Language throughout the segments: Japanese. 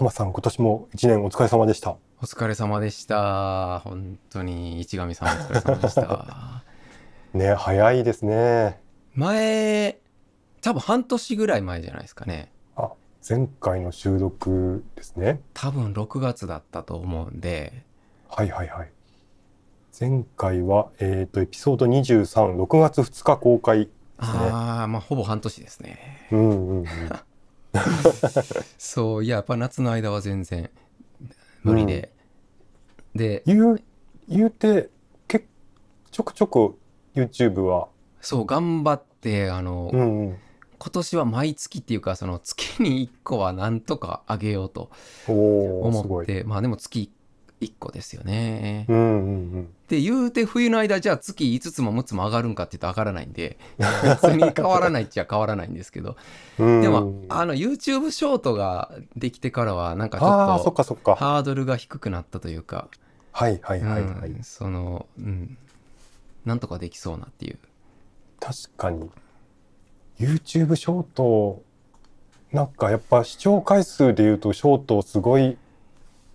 浜さん、今年も一年お疲れ様でした。お疲れ様でした。本当に、市上さんお疲れ様でした。ね、早いですね。前、多分半年ぐらい前じゃないですかね。あ、前回の収録ですね。多分6月だったと思うんで。はいはいはい。前回は、えっ、ー、と、エピソード23、6月2日公開、ね、ああ、まあ、ほぼ半年ですね。うんうんうん。そういややっぱ夏の間は全然無理で、うん、で言う言うてけちょくちょく YouTube はそう頑張ってあの、うんうん、今年は毎月っていうかその月に1個はなんとかあげようと思ってまあでも月1 1個ですよね。うんうんうん、で言うて冬の間じゃあ月5つも6つも上がるんかって言うと上がらないんで別 に変わらないっちゃ変わらないんですけど、でもあの YouTube ショートができてからはなんかちょっとハードルが低くなったというかはいはいはいはい、うん、その、うん、なんとかできそうなっていう。確かに YouTube ショートなんかやっぱ視聴回数でいうとショートすごい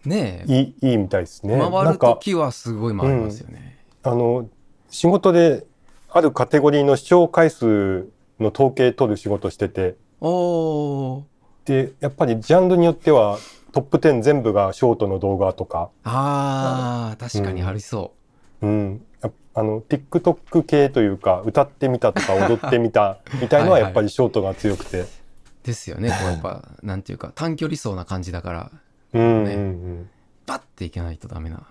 ねいいいいみたいですね。回る時はすごい回りますよね。うん、あの仕事であるカテゴリーの視聴回数の統計取る仕事しててでやっぱりジャンルによってはトップ10全部がショートの動画とかああ確かにありそう、うん、うん、あの TikTok 系というか歌ってみたとか 踊ってみたみたいのはやっぱりショートが強くてはい、ですよねこうやっぱなんていうか短距離走な感じだからうんうんうん、バッていけないとダメな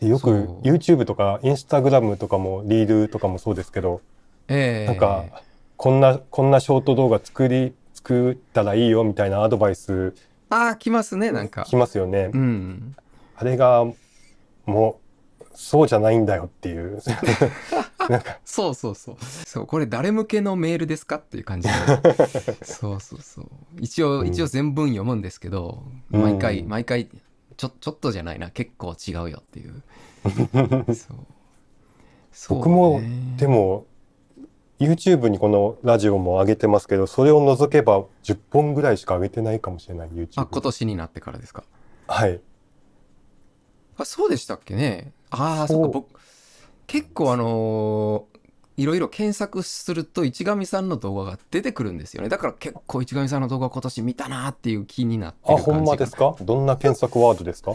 よく YouTube とか Instagram とかもリールとかもそうですけど、えー、なんかこんなこんなショート動画作り作ったらいいよみたいなアドバイスああ来ますねなんか来ますよね、うん、あれがもうそうじゃないんだよっていう なんかそうそうそうそうこれ誰向けのメールですかっていう感じで そうそうそう一応、一応全文読むんですけど、うん、毎回毎回ちょちょっとじゃないな結構違うよっていう そう僕も、でも YouTube にこのラジオも上げてますけどそれを除けば10本ぐらいしか上げてないかもしれない YouTube あ今年になってからですかはいあそうでしたっけねああそっか僕結構あのー、いろいろ検索すると市神さんの動画が出てくるんですよねだから結構市神さんの動画今年見たなっていう気になってる感じがあほんまですかどんな検索ワードですか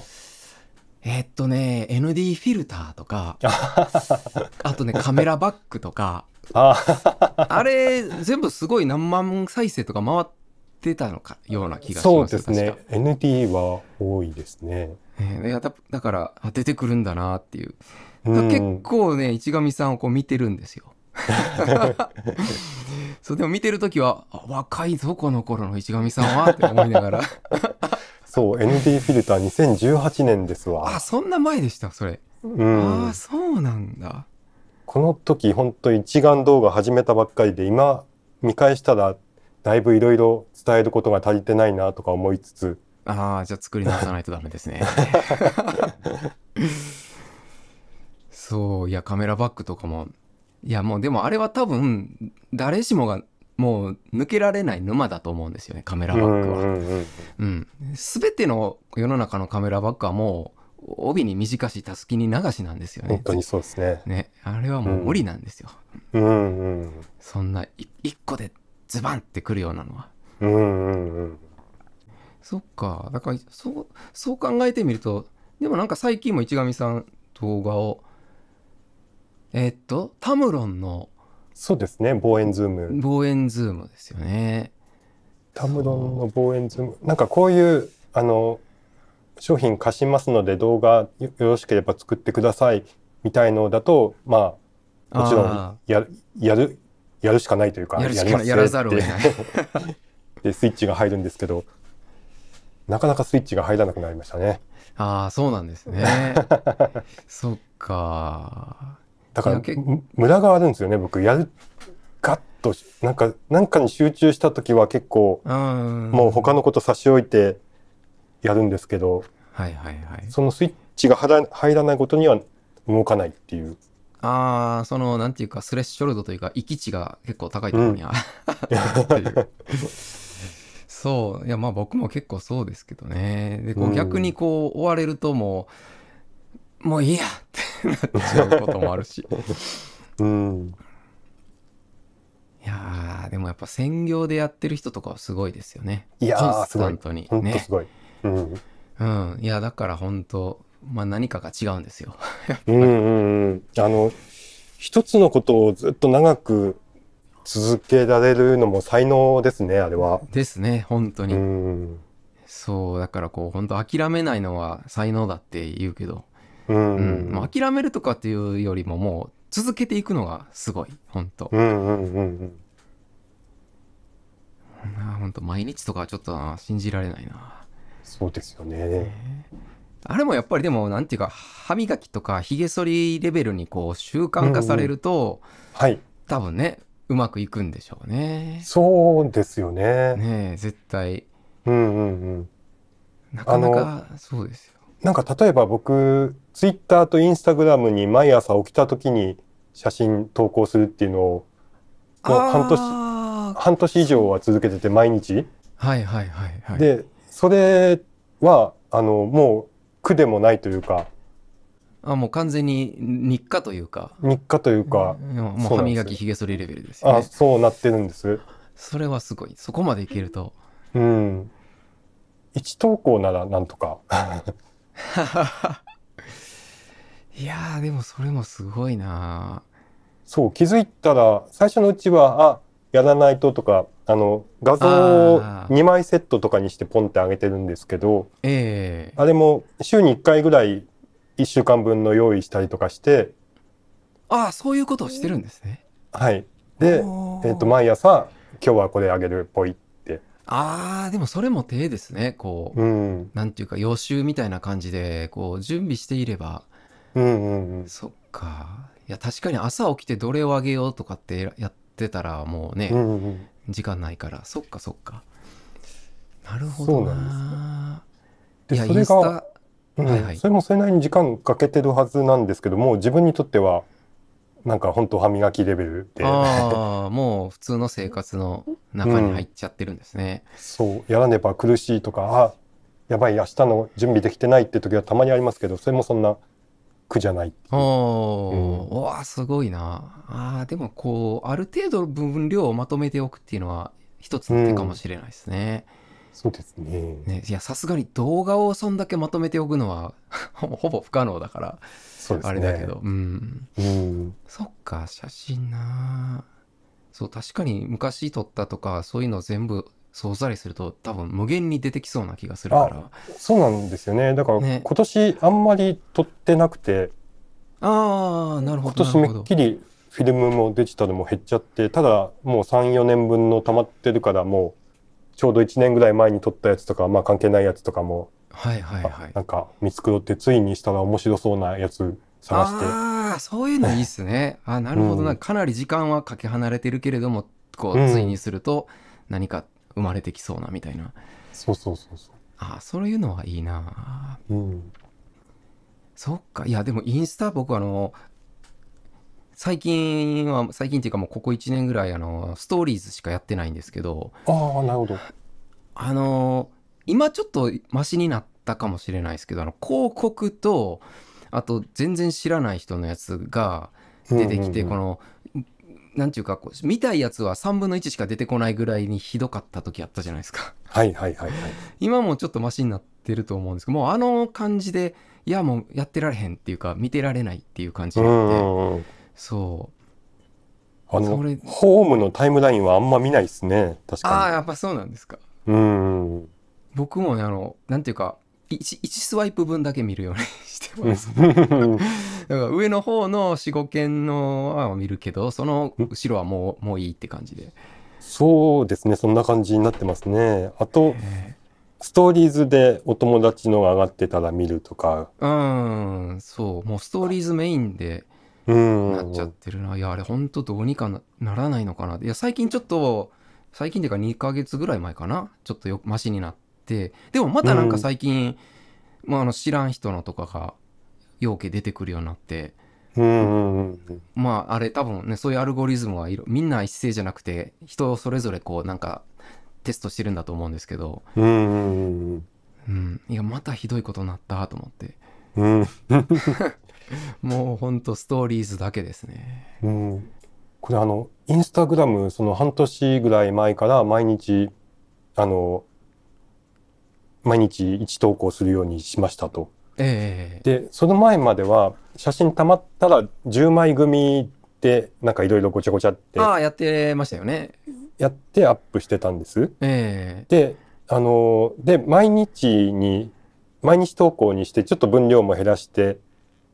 えっとね ND フィルターとか あとねカメラバッグとかあれ全部すごい何万再生とか回ってたのかような気がしますそうですね ND は多いですねえー、だだから出てくるんだなっていう、結構ね市上さんをこう見てるんですよ。そうでも見てる時は若いぞこの頃の市上さんはって思いながらそう ND フィルター2018年ですわあそんな前でしたそれ、うん、あそうなんだこの時本当一眼動画始めたばっかりで今見返したらだいぶいろいろ伝えることが足りてないなとか思いつつああ、じゃあ作り直さないとダメですね。そう、いや、カメラバッグとかも。いや、もうでもあれは多分、誰しもがもう抜けられない沼だと思うんですよね、カメラバッグは。うんうんうん、うん。すべ、ての世の中のカメラバッグはもう、帯に短したすきに流しなんですよね。本当にそうですね。ね、あれはもう無理なんですよ。うん、うん、うん、そんな、一個でズバンってくるようなのは。うんうんうん。そっか。だから、そう、そう考えてみると、でもなんか最近も市上さん動画を、えー、っと、タムロンの。そうですね、望遠ズーム。望遠ズームですよね。タムロンの望遠ズーム。なんかこういう、あの、商品貸しますので動画よろしければ作ってくださいみたいのだと、まあ、もちろんややる、やるしかないというか、やりますやらざるを得ない。で、スイッチが入るんですけど、なかなかスイッチが入らなくなりましたね。ああ、そうなんですね。そっか。だから、ムラがあるんですよね、僕。やる、ガッと、なんか、なんかに集中した時は結構、うん、もう他のこと差し置いてやるんですけど、はいはいはい。そのスイッチが入らないことには動かないっていう。ああ、その、なんていうか、スレッショルドというか、行き地が結構高いところにある、うん、っていう。そう。いや、まあ僕も結構そうですけどね。で、こう逆にこう、追われるともう、もういいやってなっちゃうこともあるし。うん。いやでもやっぱ専業でやってる人とかはすごいですよね。いやー、すごい。にね。すごい。うん。うん。いや、だから本当まあ何かが違うんですよ。うんうんうん。あの、一つのことをずっと長く続けられるのも才能ですねあれは。ですね本当に。うそうだからこう本当諦めないのは才能だって言うけど、うんうん諦めるとかっていうよりももう続けていくのがすごい本当うんうんうんうんな本当毎日とかちょっと信じられないなそうですよね、ね、あれもやっぱりでもなんていうか歯磨きとかひげ剃りレベルにこう習慣化されると、うんうん、はい多分ねうまくいくんでしょうね。そうですよね。ね絶対。うんうんうん。なかなかそうですよ。なんか例えば僕ツイッターとインスタグラムに毎朝起きた時に写真投稿するっていうのをもう半年半年以上は続けてて毎日。はいはいはい、はい、でそれはあのもう苦でもないというかあもう完全に日課というか日課というか、もう歯磨きひげ剃りレベルですよ、ね、あそうなってるんですそれはすごいそこまでいけるとうん一投稿ならなんとか いやでもそれもすごいなそう気づいたら最初のうちはあやらないととかあの画像を2枚セットとかにしてポンって上げてるんですけどあえー、あれも週に1回ぐらい1週間分の用意したりとかしてああそういうことをしてるんですねはいで、えー、と毎朝今日はこれあげるっぽいってああでもそれも手ですねこう、うん、なんていうか予習みたいな感じでこう準備していればうんうんうんそっかいや確かに朝起きてどれをあげようとかってやってたらもうね、うんうん時間ないからそっかそっかなるほどなそうなんです、いやインスタはいはい、それもそれなりに時間かけてるはずなんですけども自分にとってはなんか本当歯磨きレベルでああもう普通の生活の中に入っちゃってるんですね、うん、そうやらねば苦しいとかあやばい明日の準備できてないって時はたまにありますけどそれもそんな苦じゃないおお、うん、わすごいなあでもこうある程度分量をまとめておくっていうのは一つの手かもしれないですね、うんそうですねねいやさすがに動画をそんだけまとめておくのは ほぼ不可能だから、ね、あれだけどうん、うん、そっか写真なそう確かに昔撮ったとかそういうの全部うざりすると多分無限に出てきそうな気がするからそうなんですよねだから、ね、今年あんまり撮ってなくて、ああなるほど今年めっきりフィルムもデジタルも減っちゃってただもう34年分の溜まってるからもうちょうど1年ぐらい前に撮ったやつとか、まあ、関係ないやつとかも、はいはいはい、なんか見繕ってついにしたら面白そうなやつ探してああそういうのいいっすねあなるほど、なかなり時間はかけ離れてるけれどもこうついにすると何か生まれてきそうなみたいな、うん、そうそうそうそうあそういうのはいいなうんそっかいやでもインスタ僕あの最近は、最近っていうかもうここ1年ぐらい、あの、ストーリーズしかやってないんですけど、ああ、なるほど。あの、今ちょっとマシになったかもしれないですけど、あの、広告と、あと全然知らない人のやつが出てきて、この、なんていうかこう、見たいやつは3分の1しか出てこないぐらいにひどかった時あったじゃないですか。はいはいはい、はい。今もちょっとマシになってると思うんですけど、もうあの感じで、いやもうやってられへんっていうか、見てられないっていう感じになって、そうあのホームのタイムラインはあんま見ないですね確かにああやっぱそうなんですかうん僕もねあのなんていうか 1, 1スワイプ分だけ見るように してます だから上の方の45件のは見るけどその後ろはもうもういいって感じでそうですねそんな感じになってますねあとストーリーズでお友達の上がってたら見るとかうんそうもうストーリーズメインでなっちゃってるな。いや、あれ本当どうにかならないのかな。いや、最近ちょっと、最近っていうか2ヶ月ぐらい前かな。ちょっとよ、マシになって。でもまたなんか最近、うん、まあ、あの、知らん人のとかが、ようけ出てくるようになって。まあ、あれ多分ね、そういうアルゴリズムはいろ、みんな一斉じゃなくて、人それぞれこう、なんか、テストしてるんだと思うんですけど。うん。いや、またひどいことになったと思って。うん、もうほんとストーリーズだけですね。うん、これあのインスタグラムその半年ぐらい前から毎日あの毎日1投稿するようにしましたと。えー、でその前までは写真たまったら10枚組でなんかいろいろごちゃごちゃってああやってましたよね。やってアップしてたんです。えー、であので毎日に毎日投稿にしてちょっと分量も減らして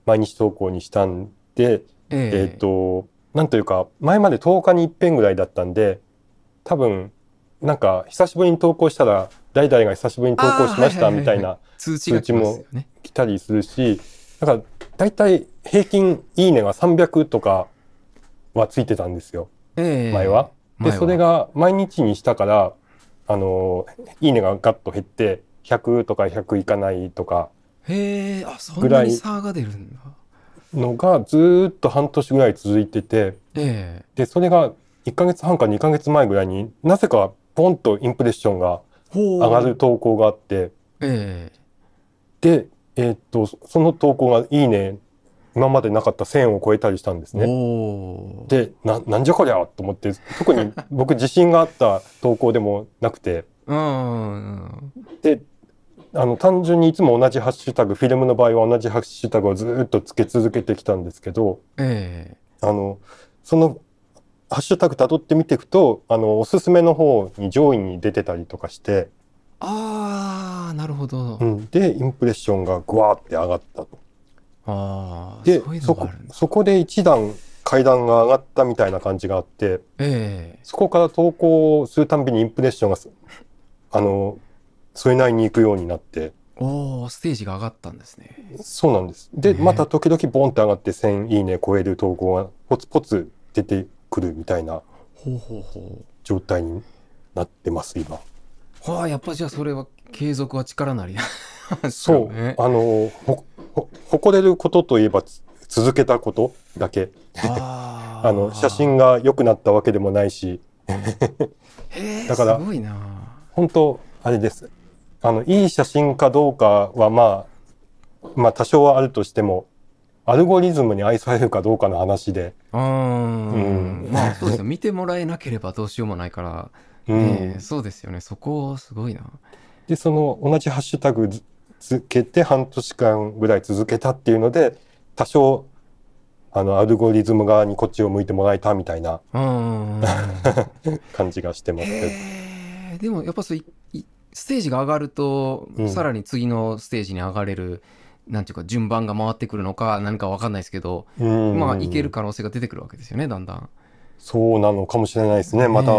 毎日投稿にしたんで、えっ、ー、となんというか前まで10日に一遍ぐらいだったんで多分なんか久しぶりに投稿したら代々が久しぶりに投稿しましたみたいな通知も来たりするしだから大体平均「いいね」が300とかはついてたんですよ、前は。でそれが毎日にしたからあの「いいね」がガッと減って100とか100いかないとかへえあそんなに差が出るんだのがずっと半年ぐらい続いてて、えー、でそれが1か月半か2か月前ぐらいになぜかポンとインプレッションが上がる投稿があって、えー、で、えー、っとその投稿が「いいね」今までなかった1,000を超えたりしたんですね。でななんじゃこりゃと思って特に僕自信があった投稿でもなくてであの単純にいつも同じハッシュタグフィルムの場合は同じハッシュタグをずっとつけ続けてきたんですけど、えー、あのそのハッシュタグたどってみていくとあのおすすめの方に上位に出てたりとかしてあーなるほど、うん、でインプレッションがグワーって上がったと。あでそこそこで一段階段が上がったみたいな感じがあって、えー、そこから投稿するたんびにインプレッションがあの、それなりに行くようになって。おおステージが上がったんですね。そうなんです。で、ね、また時々ボンって上がって1000いいね超える投稿がポツポツ出てくるみたいな状態になってます、今。はあ、やっぱじゃあそれは継続は力なりそう。あの、ほ、ほ、誇れることといえば続けたことだけ。あの、写真が良くなったわけでもないし。だから、すごいな。本当あれです。あの、いい写真かどうかは、まあ、まあ、多少はあるとしても、アルゴリズムに愛されるかどうかの話で。うん。まあ、そうですよ。見てもらえなければどうしようもないから、ね、うん、そうですよね。そこ、すごいな。で、その、同じハッシュタグつけて、半年間ぐらい続けたっていうので、多少、あの、アルゴリズム側にこっちを向いてもらえたみたいな 感じがしてますけど。えー、でもやっぱそうステージが上がると、うん、さらに次のステージに上がれるなんていうか順番が回ってくるのか何か分かんないですけど、まあいける可能性が出てくるわけですよねだんだん。そうなのかもしれないですねまた、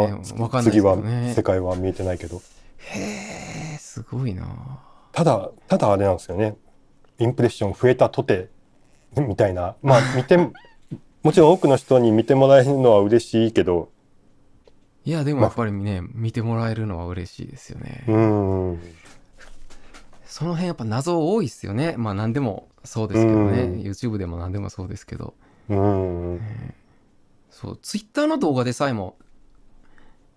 次は世界は見えてないけど。へえすごいな。ただただあれなんですよねインプレッション増えたとてみたいなまあ見て もちろん多くの人に見てもらえるのは嬉しいけどいやでもやっぱりね、ま見てもらえるのは嬉しいですよねうんその辺やっぱ謎多いっすよねまあ何でもそうですけどね YouTube でも何でもそうですけどうん、そう Twitter の動画でさえも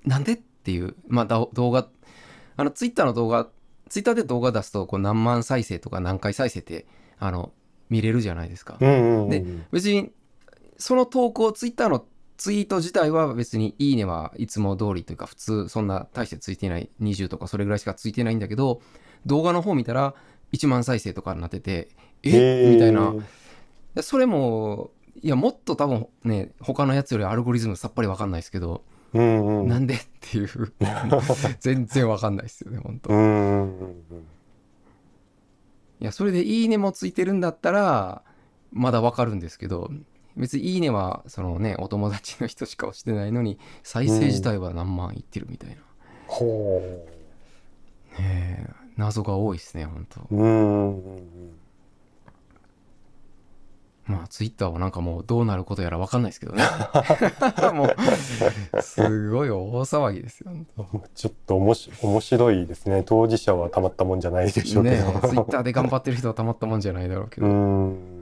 なんでっていうまあ動画あの Twitter の動画 Twitter で動画出すとこう何万再生とか何回再生ってあの見れるじゃないですか、で別にその投稿 Twitter のツイート自体は別にいいねはいつも通りというか普通そんな大してついてない20とかそれぐらいしかついてないんだけど動画の方見たら1万再生とかになっててえみたいなそれもいやもっと多分ね他のやつよりアルゴリズムさっぱり分かんないですけど、なんでっていう 全然分かんないですよね本当、んいやそれで「いいね」もついてるんだったらまだ分かるんですけど別に「いいね」はそのねお友達の人しか押してないのに再生自体は何万いってるみたいな、うん、ほうねえ謎が多いですね本当うんまあツイッターはなんかもうどうなることやら分かんないですけどね もうすごい大騒ぎですよちょっとおもし面白いですね当事者はたまったもんじゃないでしょうけどねツイッターで頑張ってる人はたまったもんじゃないだろうけどうん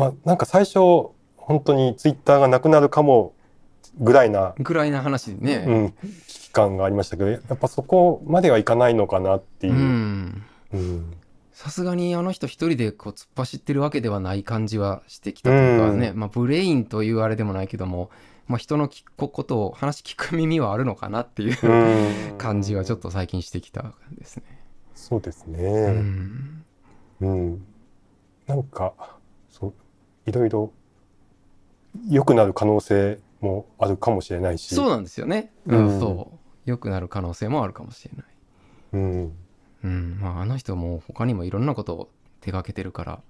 まあ、なんか最初本当にツイッターがなくなるかもぐらいなぐらいな話でね、うん、危機感がありましたけどやっぱそこまではいかないのかなっていうさすがにあの人一人でこう突っ走ってるわけではない感じはしてきたというかね、うん、まあ、ブレインというあれでもないけども、まあ、人の聞くことを話聞く耳はあるのかなっていう、うん、感じはちょっと最近してきたですね。そうですね、うん、うん、なんかいろいろ良くなる可能性もあるかもしれないしそうなんですよね、うん、うん、そう良くなる可能性もあるかもしれないうん、うんまあ、あの人も他にもいろんなことを手がけてるから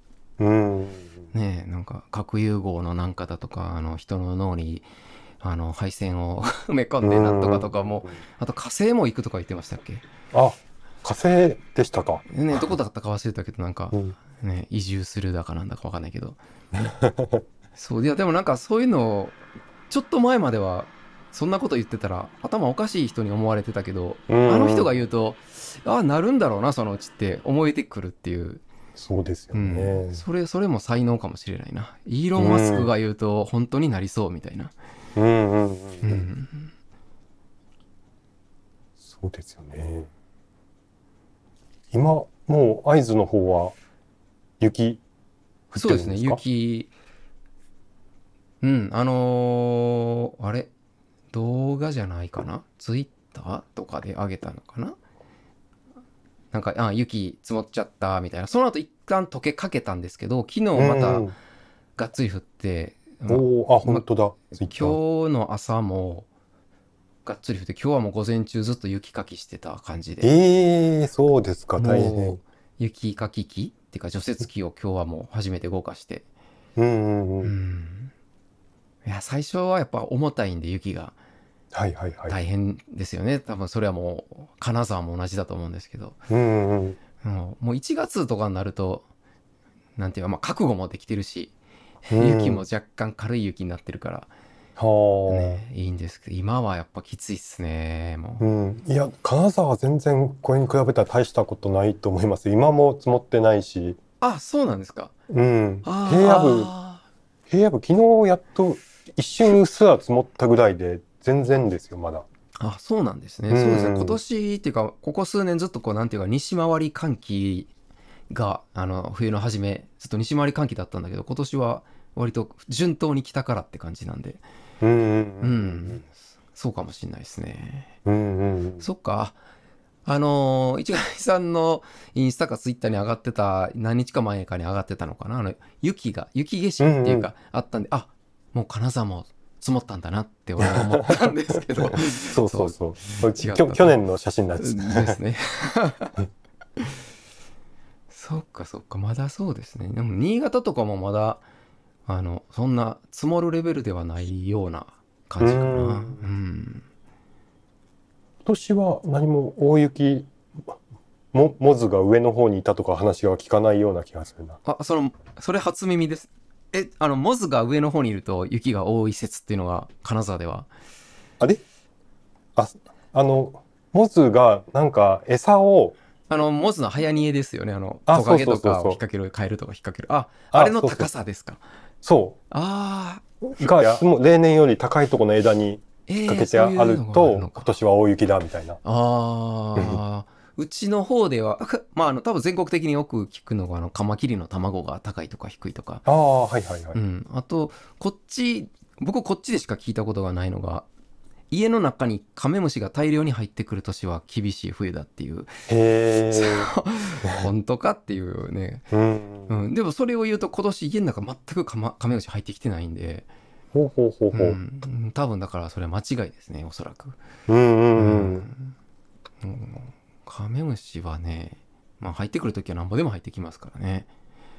うんねなんか核融合のなんかだとかあの人の脳にあの配線を埋 め込んでなんとかとかもあと火星も行くとか言ってましたっけあ火星でしたかねどこだったか忘れたけどなんか、ね、移住するだかなんだかわかんないけど。そう、いや、でもなんかそういうのを、ちょっと前までは、そんなこと言ってたら、頭おかしい人に思われてたけど、うんあの人が言うと、ああ、なるんだろうな、そのうちって思えてくるっていう。そうですよね、うん、それ、それも才能かもしれないな。イーロン・マスクが言うと、本当になりそうみたいな。うんそうですよね。今、もう合図の方は雪そうですね、雪。うん、あのー、あれ動画じゃないかなツイッターとかで上げたのかななんか、あ、雪積もっちゃったみたいな。その後一旦溶けかけたんですけど、昨日またがっつり降って、ま、おあ、本当だ、ま、今日の朝もがっつり降って、今日はもう午前中ずっと雪かきしてた感じで。ええー、そうですか、大変。雪かき機っていうか除雪機を今日はもう初めて動かして。うんうんうん。うんいや最初はやっぱ重たいんで雪が。はいはいはい。大変ですよね。多分それはもう金沢も同じだと思うんですけど。うんうん、もう1月とかになると、なんていうかまあ覚悟もできてるし、雪も若干軽い雪になってるから。はね、いいんですけど今はやっぱきついっすねもう、うん、いや金沢は全然これに比べたら大したことないと思います今も積もってないしあそうなんですかうん平野部平野部昨日やっと一瞬うっすら積もったぐらいで全然ですよまだあそうなんですね、うんそうですね今年っていうかここ数年ずっとこうなんていうか西回り寒気があの冬の初めずっと西回り寒気だったんだけど今年は割と順当に来たからって感じなんでうん、うん、そうかもしれないですね。うんうん、そっか。あのー、市川さんのインスタかツイッターに上がってた、何日か前かに上がってたのかな、あの、雪が、雪景色っていうか、あったんで、あもう金沢も積もったんだなって俺は思ったんですけど。そうそうそう。そう去年の写真なんですね。そっかそっか、まだそうですね。でも新潟とかもまだ、あのそんな積もるレベルではないような感じかな。うん、今年は何も大雪も、モズが上の方にいたとか話が聞かないような気がするな。あ、その、それ初耳です。え、あの、モズが上の方にいると雪が多い説っていうのが、金沢では。あれあ、あの、モズがなんか餌を、あの、モズの早煮えですよね。あの、トカゲとかを引っ掛ける、カエルとか引っ掛ける。あ、あれの高さですか。そうそうそうそうあがもう例年より高いところの枝にかけてあると、今年は大雪だみたいな。あ うちの方では、まあ、あの、多分全国的によく聞くのが、あの、カマキリの卵が高いとか低いとか。ああ、はいはいはい。うん。あと、こっち、僕こっちでしか聞いたことがないのが、家の中にカメムシが大量に入ってくる年は厳しい冬だっていう。へ 本当かっていうね、うん、うん、でもそれを言うと今年家の中全くカ,、ま、カメムシ入ってきてないんで。ほうほうほうほう。多分だからそれは間違いですねおそらく。うん。うん、カメムシはね、まあ、入ってくる時はなんぼでも入ってきますからね。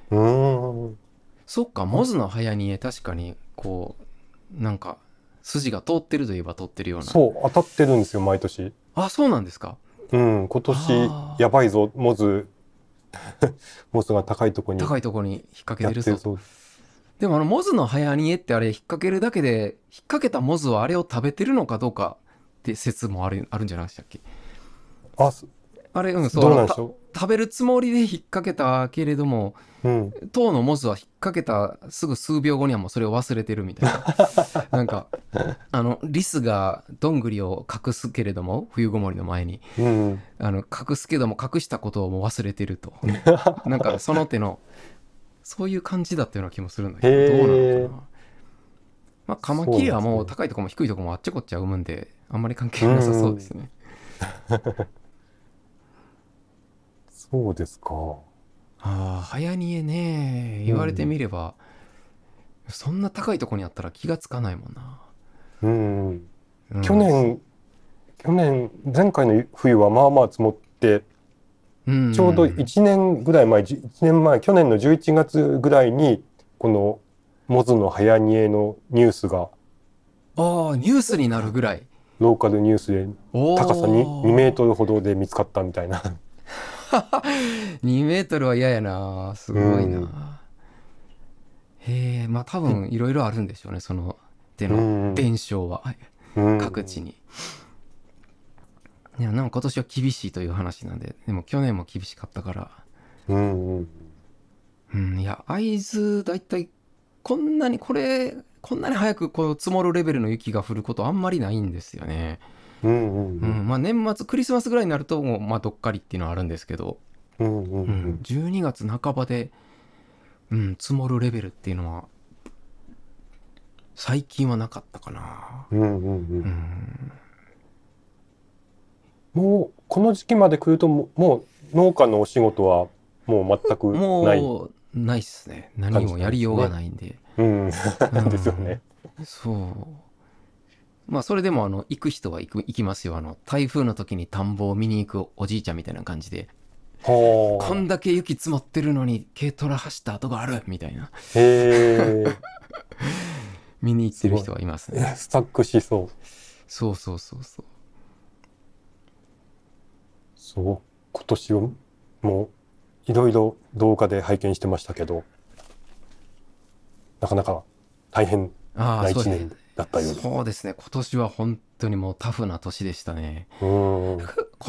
うん。そっかモズの早煮え確かにこうなんか。筋が通ってるといえば通ってるような。そう、当たってるんですよ、毎年。あ、そうなんですか。うん、今年、やばいぞ、モズ、モズが高いとこに。高いとこに引っ掛けてるぞ。でもあの、モズの早煮えってあれ、引っ掛けるだけで、引っ掛けたモズはあれを食べてるのかどうかって説もあるあるんじゃないでしたっけあ、あれ、うん、そう。ど食べるつもりで引っ掛けたけれども、うん、のモズは引っ掛けたすぐ数秒後にはもうそれを忘れてるみたいな なんかあのリスがどんぐりを隠すけれども冬ごもりの前に、うん、あの隠すけども隠したことをもう忘れてると なんかその手のそういう感じだったような気もするんだけどどうなのかな。まあ、カマキリはもう高いとこも低いとこもあっちこっちは生むんであんまり関係なさそうですね。そうですか。ああ、早煮えね、言われてみれば、うん、そんな高いとこにあったら気がつかないもんな。うん。うん、去年、去年、前回の冬はまあまあ積もって、うんちょうど1年ぐらい前、1年前、去年の11月ぐらいに、この、モズの早煮えのニュースが。ああ、ニュースになるぐらい。ローカルニュースで、高さに2メートルほどで見つかったみたいな。2メートルは嫌やなすごいな、うん、へえまあ多分いろいろあるんでしょうねその手の伝承は、うん、各地に。いやなんか今年は厳しいという話なんででも去年も厳しかったから、うん、うん、いや会津大体こんなにこれこんなに早くこう積もるレベルの雪が降ることあんまりないんですよね。年末クリスマスぐらいになるともう、まあ、どっかりっていうのはあるんですけど、うん12月半ばで、うん、積もるレベルっていうのは最近はなかったかな。うんもうこの時期まで来るともう農家のお仕事はもう全くないもうないっすね何もやりようがないんで、うん、う ん、ですよねそうまあ、それでも、あの、行く人は行く、行きますよ。あの、台風の時に田んぼを見に行くおじいちゃんみたいな感じで。こんだけ雪積もってるのに、軽トラ走った跡があるみたいな。見に行ってる人はいますね。スタックしそう。そうそうそうそう。そう、今年を、もう、いろいろ動画で拝見してましたけど、なかなか大変ああ、そうですねったようそうですね今年は本当にもうタフな年でしたねこ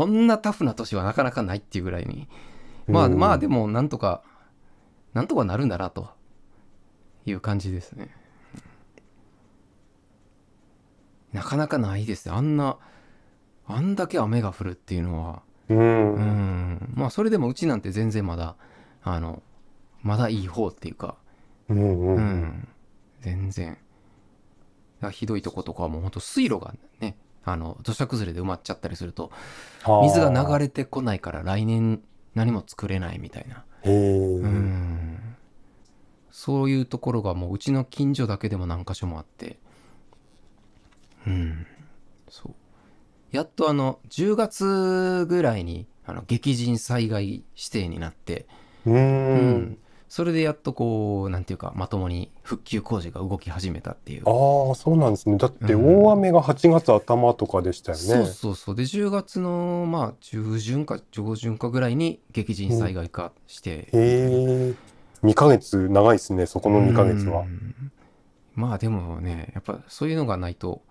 んなタフな年はなかなかないっていうぐらいにまあまあでもなんとかなんとかなるんだなという感じですねなかなかないですねあんなあんだけ雨が降るっていうのはうんまあそれでもうちなんて全然まだあのまだいい方っていうかうん、全然ひどいとことかはもう本当水路がね、あの、土砂崩れで埋まっちゃったりすると、水が流れてこないから来年何も作れないみたいな。うんそういうところがもううちの近所だけでも何箇所もあって。うん。そう。やっとあの、10月ぐらいに、あの、激甚災害指定になって、うんうんそれでやっとこう、なんていうか、まともに復旧工事が動き始めたっていう。ああ、そうなんですね。だって大雨が8月頭とかでしたよね。そうそうそう。で、10月の、まあ、中旬か上旬かぐらいに激甚災害化して。うん、へえ。2ヶ月長いですね、そこの2ヶ月は。まあでもね、やっぱそういうのがないと、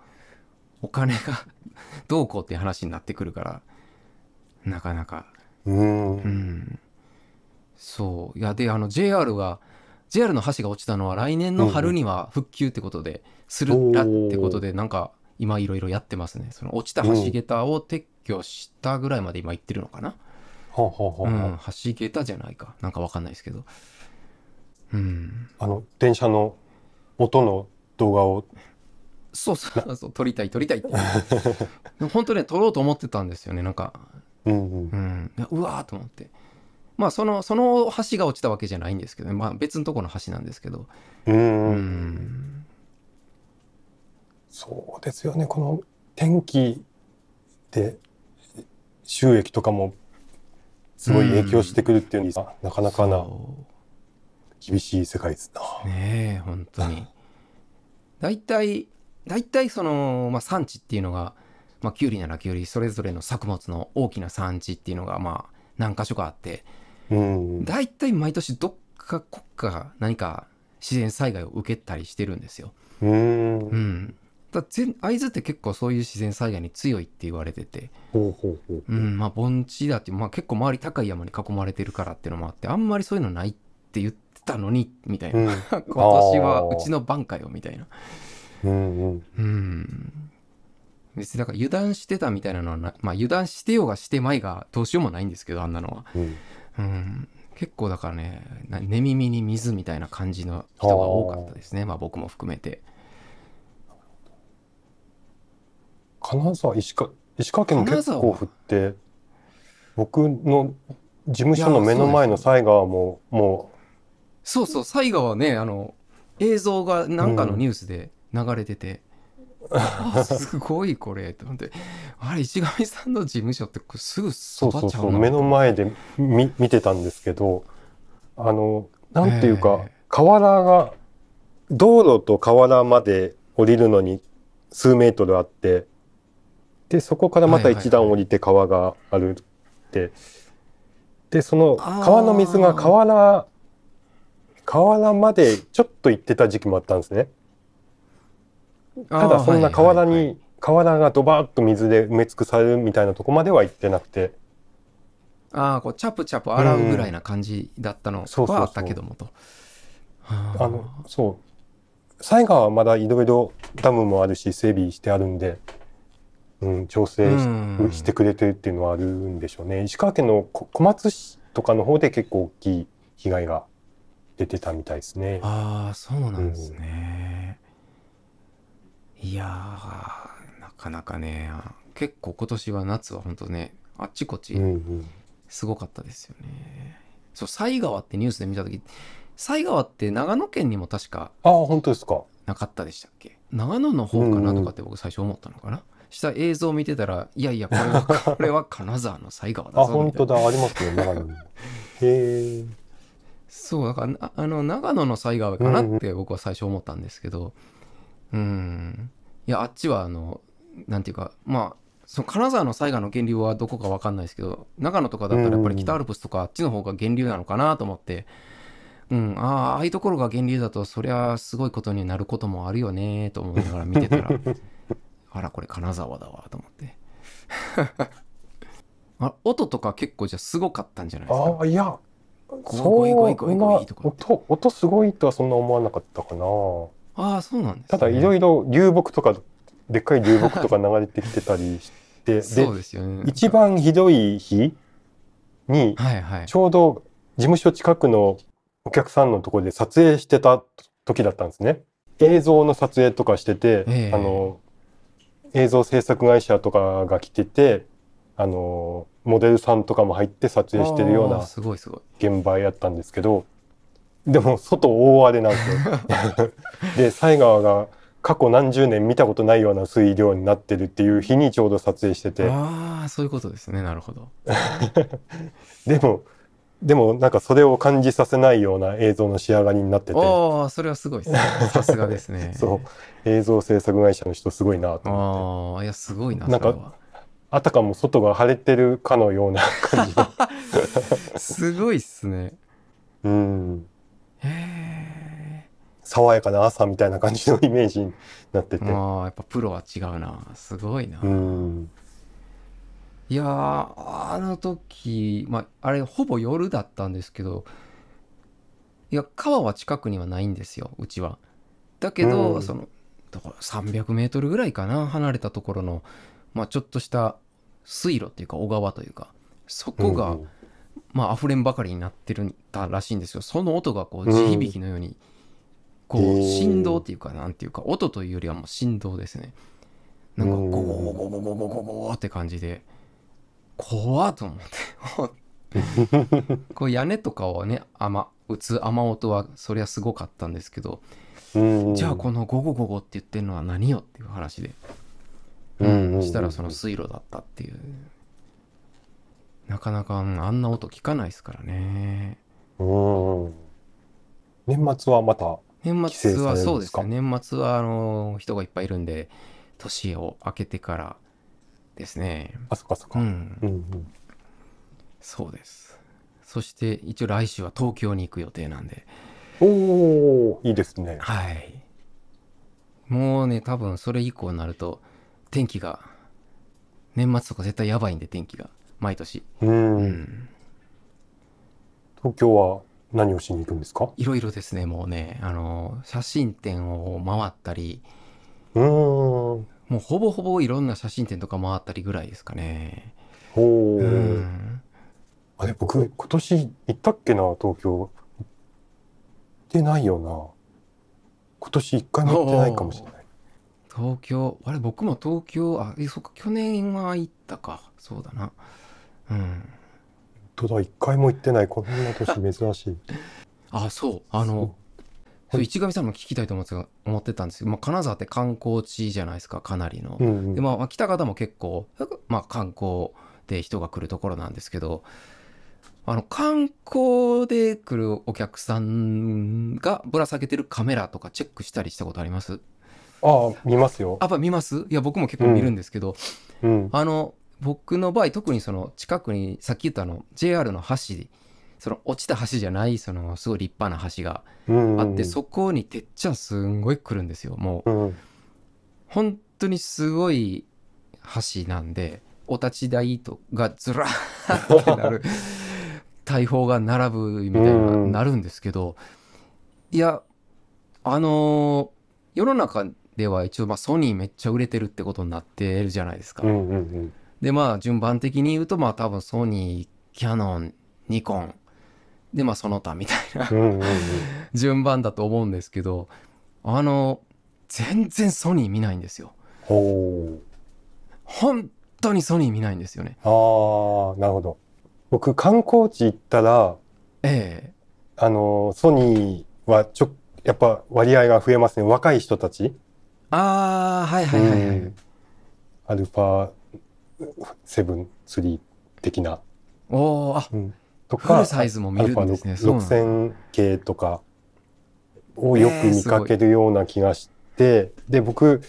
お金が どうこうって話になってくるから、なかなか。うん。うんそういやであの JR が JR の橋が落ちたのは来年の春には復旧ってことで、するらってことでなんか今いろいろやってますねその落ちた橋桁を撤去したぐらいまで今行ってるのかな、うん、橋桁じゃないかなんかわかんないですけど、うん、あの電車の音の動画をそうそうそう撮りたい撮りたいって本当ね撮ろうと思ってたんですよねなんかうん、うんうん、うわーと思ってまあその、その橋が落ちたわけじゃないんですけど、ね、まあ別のとこの橋なんですけど。うん。うんそうですよね。この天気で収益とかもすごい影響してくるっていうのは、なかなかな厳しい世界ですな。ねえ、本当に。大体、大体その、まあ産地っていうのが、まあ、キュウリならキュウリそれぞれの作物の大きな産地っていうのがまあ何か所かあって大体毎年どっか国家が何か自然災害を受けたりしてるんですよ。うん、うん、だ全会津って結構そういう自然災害に強いって言われててまあ、盆地だって、まあ、結構周り高い山に囲まれてるからっていうのもあってあんまりそういうのないって言ってたのにみたいな、うん、今年はうちの番かよみたいな。うんうん別にだから油断してたみたいなのはまあ、油断してようがしてまいがどうしようもないんですけどあんなのは。ううん、結構だからね寝耳に水みたいな感じの人が多かったですね、まあ、僕も含めて金沢石川石川県も結構降って僕の事務所の目の前の犀川ももうそうそう犀川ねあの映像が何かのニュースで流れてて、すごいこれと思ってあれ石上さんの事務所ってすぐそばちゃう目の前で見見てたんですけどあのなんていうか、えー、河原が道路と河原まで降りるのに数メートルあってでそこからまた一段降りて川があるって、はいはいはい、でその川の水が河原河原までちょっと行ってた時期もあったんですね。ただそんな河原に河原がドバッと水で埋め尽くされるみたいなとこまでは行ってなくてああこうチャプチャプ洗うぐらいな感じだったのはあったけどもと。あのそう西川はまだいろいろダムもあるし整備してあるんで、うん、調整してくれてるっていうのはあるんでしょうね石川県の小松市とかの方で結構大きい被害が出てたみたいですね。ああそうなんですね。いやー、なかなかね、結構今年は夏は本当ね、あっちこっち、すごかったですよね。うんうん、そう、犀川ってニュースで見た時、犀川って長野県にも確か、ああ、本当ですか。なかったでしたっけ長野の方かなとかって僕最初思ったのかな、うんうんした映像を見てたら、いやいや、これは、これは金沢の犀川だぞあ、本当だ、ありますよ、長野に。へえ。そう、だから、あの、長野の犀川かなって僕は最初思ったんですけど、うんいやあっちはあのなんていうかまあその金沢の災害の源流はどこか分かんないですけど長野とかだったらやっぱり北アルプスとかあっちの方が源流なのかなと思って、うん、ああああいうところが源流だとそりゃすごいことになることもあるよねと思いながら見てたら あらこれ金沢だわと思って あ音とか結構じゃすごかったんじゃないですかあいやそう音音すごいとはそんな思わなかったかなああそうなんです、ね、ただいろいろ流木とかでっかい流木とか流れてきてたりして そうですよね一番ひどい日に、はいはい、ちょうど事務所近くのお客さんのところで撮影してた時だったんですね。映像の撮影とかしてて、えー、あの映像制作会社とかが来ててあのモデルさんとかも入って撮影してるような現場やったんですけどでも外大荒れなんですよ。で犀川が過去何十年見たことないような水量になってるっていう日にちょうど撮影しててああそういうことですねなるほど でもでもなんかそれを感じさせないような映像の仕上がりになっててああそれはすごいですねさすがですね そう映像制作会社の人すごいなと思ってああいやすごいななんかあたかも外が晴れてるかのような感じすごいっすねうん爽やかな朝みたいな感じのイメージになっててあやっぱプロは違うなすごいな、うん、いやあの時、まあ、あれほぼ夜だったんですけどいや川は近くにはないんですようちはだけど、うん、そのだこ300メートルぐらいかな離れたところの、まあ、ちょっとした水路っていうか小川というかそこが、うんまあ、溢れんばかりになってるんだらしいんですよ。その音がこう、地響きのように、こう、振動っていうか、なんていうか、音というよりはもう振動ですね。なんか、ゴゴゴゴゴゴゴゴゴって感じで、怖っと思って こう屋根とかをね、雨、打つ雨音は、そりゃすごかったんですけど、じゃあこのゴゴゴゴって言ってるのは何よっていう話で、うん、したらその水路だったっていうなかなか、うん、あんな音聞かないですからね。うん。年末はまた年末はそうですね。年末は、あの、人がいっぱいいるんで、年を明けてからですね。あ、そかそか。うん。うんうん、そうです。そして、一応来週は東京に行く予定なんで。おおいいですね。はい。もうね、多分それ以降になると、天気が、年末とか絶対やばいんで、天気が。毎年。うん。東京は何をしに行くんですかいろいろですね、もうね、あの、写真展を回ったり、うん。もうほぼほぼいろんな写真展とか回ったりぐらいですかね。ほう。うあれ、僕、今年行ったっけな、東京。行ってないよな。今年一回も行ってないかもしれない。東京、あれ、僕も東京、あ、そっか、去年は行ったか。そうだな。うん。だ、一回も行ってない、こんな年珍しい。あ、そう。あの、そう市上さんも聞きたいと思って思ってたんですけど、まあ、金沢って観光地じゃないですかかなりの。うんうん、でまあ、来た方も結構、まあ、観光で人が来るところなんですけどあの観光で来るお客さんがぶら下げてるカメラとかチェックしたりしたことありますああ見ますよ。あ見ますいや僕も結構見るんですけど、うんうん、あの僕の場合特にその近くにさっき言ったあの JR の橋その落ちた橋じゃないそのすごい立派な橋があって、そこにてっちゃんすんごい来るんですよもう、ん、本当にすごい橋なんでお立ち台とがずらーってなる 大砲が並ぶみたいな、なるんですけどいやあのー、世の中では一応まあソニーめっちゃ売れてるってことになってるじゃないですか。うんうんうんで、まあ、順番的に言うと、まあ、多分ソニー、キヤノン、ニコン、で、まあ、その他みたいな 順番だと思うんですけど、あの、全然ソニー見ないんですよ。ほう。本当にソニー見ないんですよね。ああ、なるほど。僕、観光地行ったら、ええあの、ソニーはちょ、やっぱ割合が増えますね。若い人たち。ああ、はいはいはいはい。アルファセブンスリー的な。おお、あ、うん、とかフルサイズも見るんですね。6000系とかをよく見かけるような気がして、えー、で僕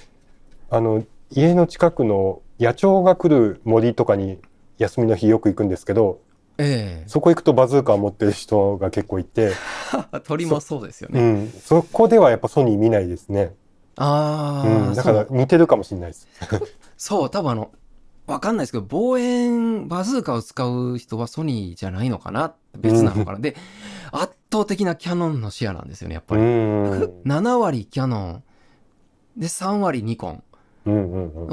あの家の近くの野鳥が来る森とかに休みの日よく行くんですけど、えー、そこ行くとバズーカー持ってる人が結構いて 鳥もそうですよね、うん、そこではやっぱソニー見ないですねああ、うん、だから似てるかもしれないです そう多分あのわかんないですけど、望遠バズーカを使う人はソニーじゃないのかな別なのかな、で、圧倒的なキャノンのシェアなんですよね、やっぱり。7割キャノン。で、3割ニコン。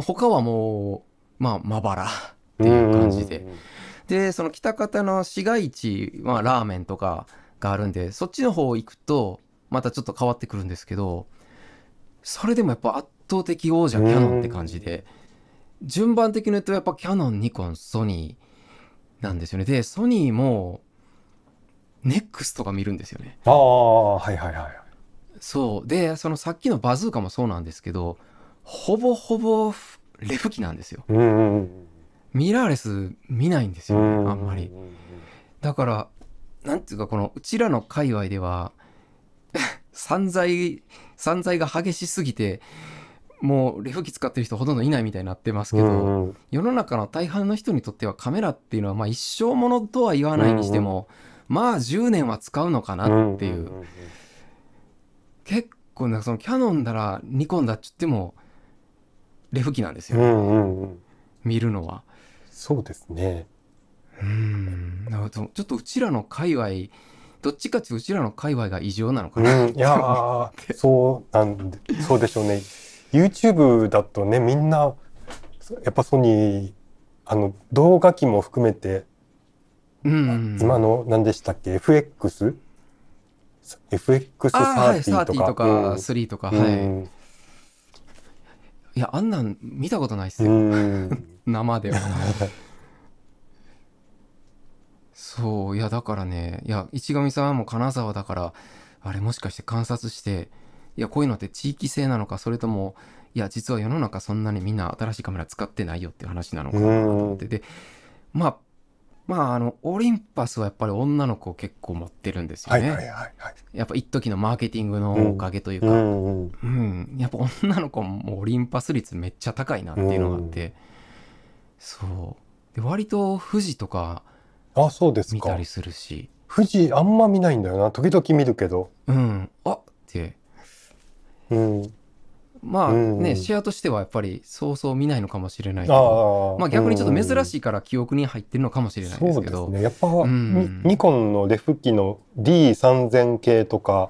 他はもう、まあ、まばらっていう感じで。で、その北方の市街地、まあ、ラーメンとかがあるんで、そっちの方行くと、またちょっと変わってくるんですけど、それでもやっぱ圧倒的王者キャノンって感じで、順番的に言うとやっぱキャノン、ニコン、ソニーなんですよね。で、ソニーも、ネックスとか見るんですよね。ああ、はいはいはい。そう。で、そのさっきのバズーカもそうなんですけど、ほぼほぼレフ機なんですよ。ミラーレス見ないんですよね、あんまり。だから、なんていうかこの、うちらの界隈では、散財、散財が激しすぎて、もう、レフ機使ってる人ほとんどいないみたいになってますけど、うん世の中の大半の人にとってはカメラっていうのは、まあ一生ものとは言わないにしても、うんうん、まあ10年は使うのかなっていう。結構、なんかそのキャノンだらニコンだっつっても、レフ機なんですよ、ねうんうん、見るのは。そうですね。うん。なるほど。ちょっとうちらの界隈、どっちかっていうちらの界隈が異常なのかな、うん、いやそうなんで、そうでしょうね。YouTube だとねみんなやっぱソニーあの動画機も含めて、うん、今の何でしたっけ FX?FX 3 0とか、はい、とか3とか、うん、はい、いやあんなん見たことないっすよ、生では そういやだからねいや市上さんも金沢だからあれもしかして観察していや、こういうのって地域性なのか、それとも、いや、実は世の中そんなにみんな新しいカメラ使ってないよっていう話なのかなと思って、で、まあ、まあ、あの、オリンパスはやっぱり女の子結構持ってるんですよね。はいはいはいはい、やっぱ一時のマーケティングのおかげというか、うん、うんうん、やっぱ女の子もオリンパス率めっちゃ高いなっていうのがあって、うん、そう。で、割と富士とか、あ、そうです見たりするし。富士あんま見ないんだよな。時々見るけど。うん。あってうんまあね、シェアとしてはやっぱりそうそう見ないのかもしれないけど、まあ逆にちょっと珍しいから記憶に入ってるのかもしれないですけど。そうですね。やっぱ、ニコンのレフ機の D3000 系とか、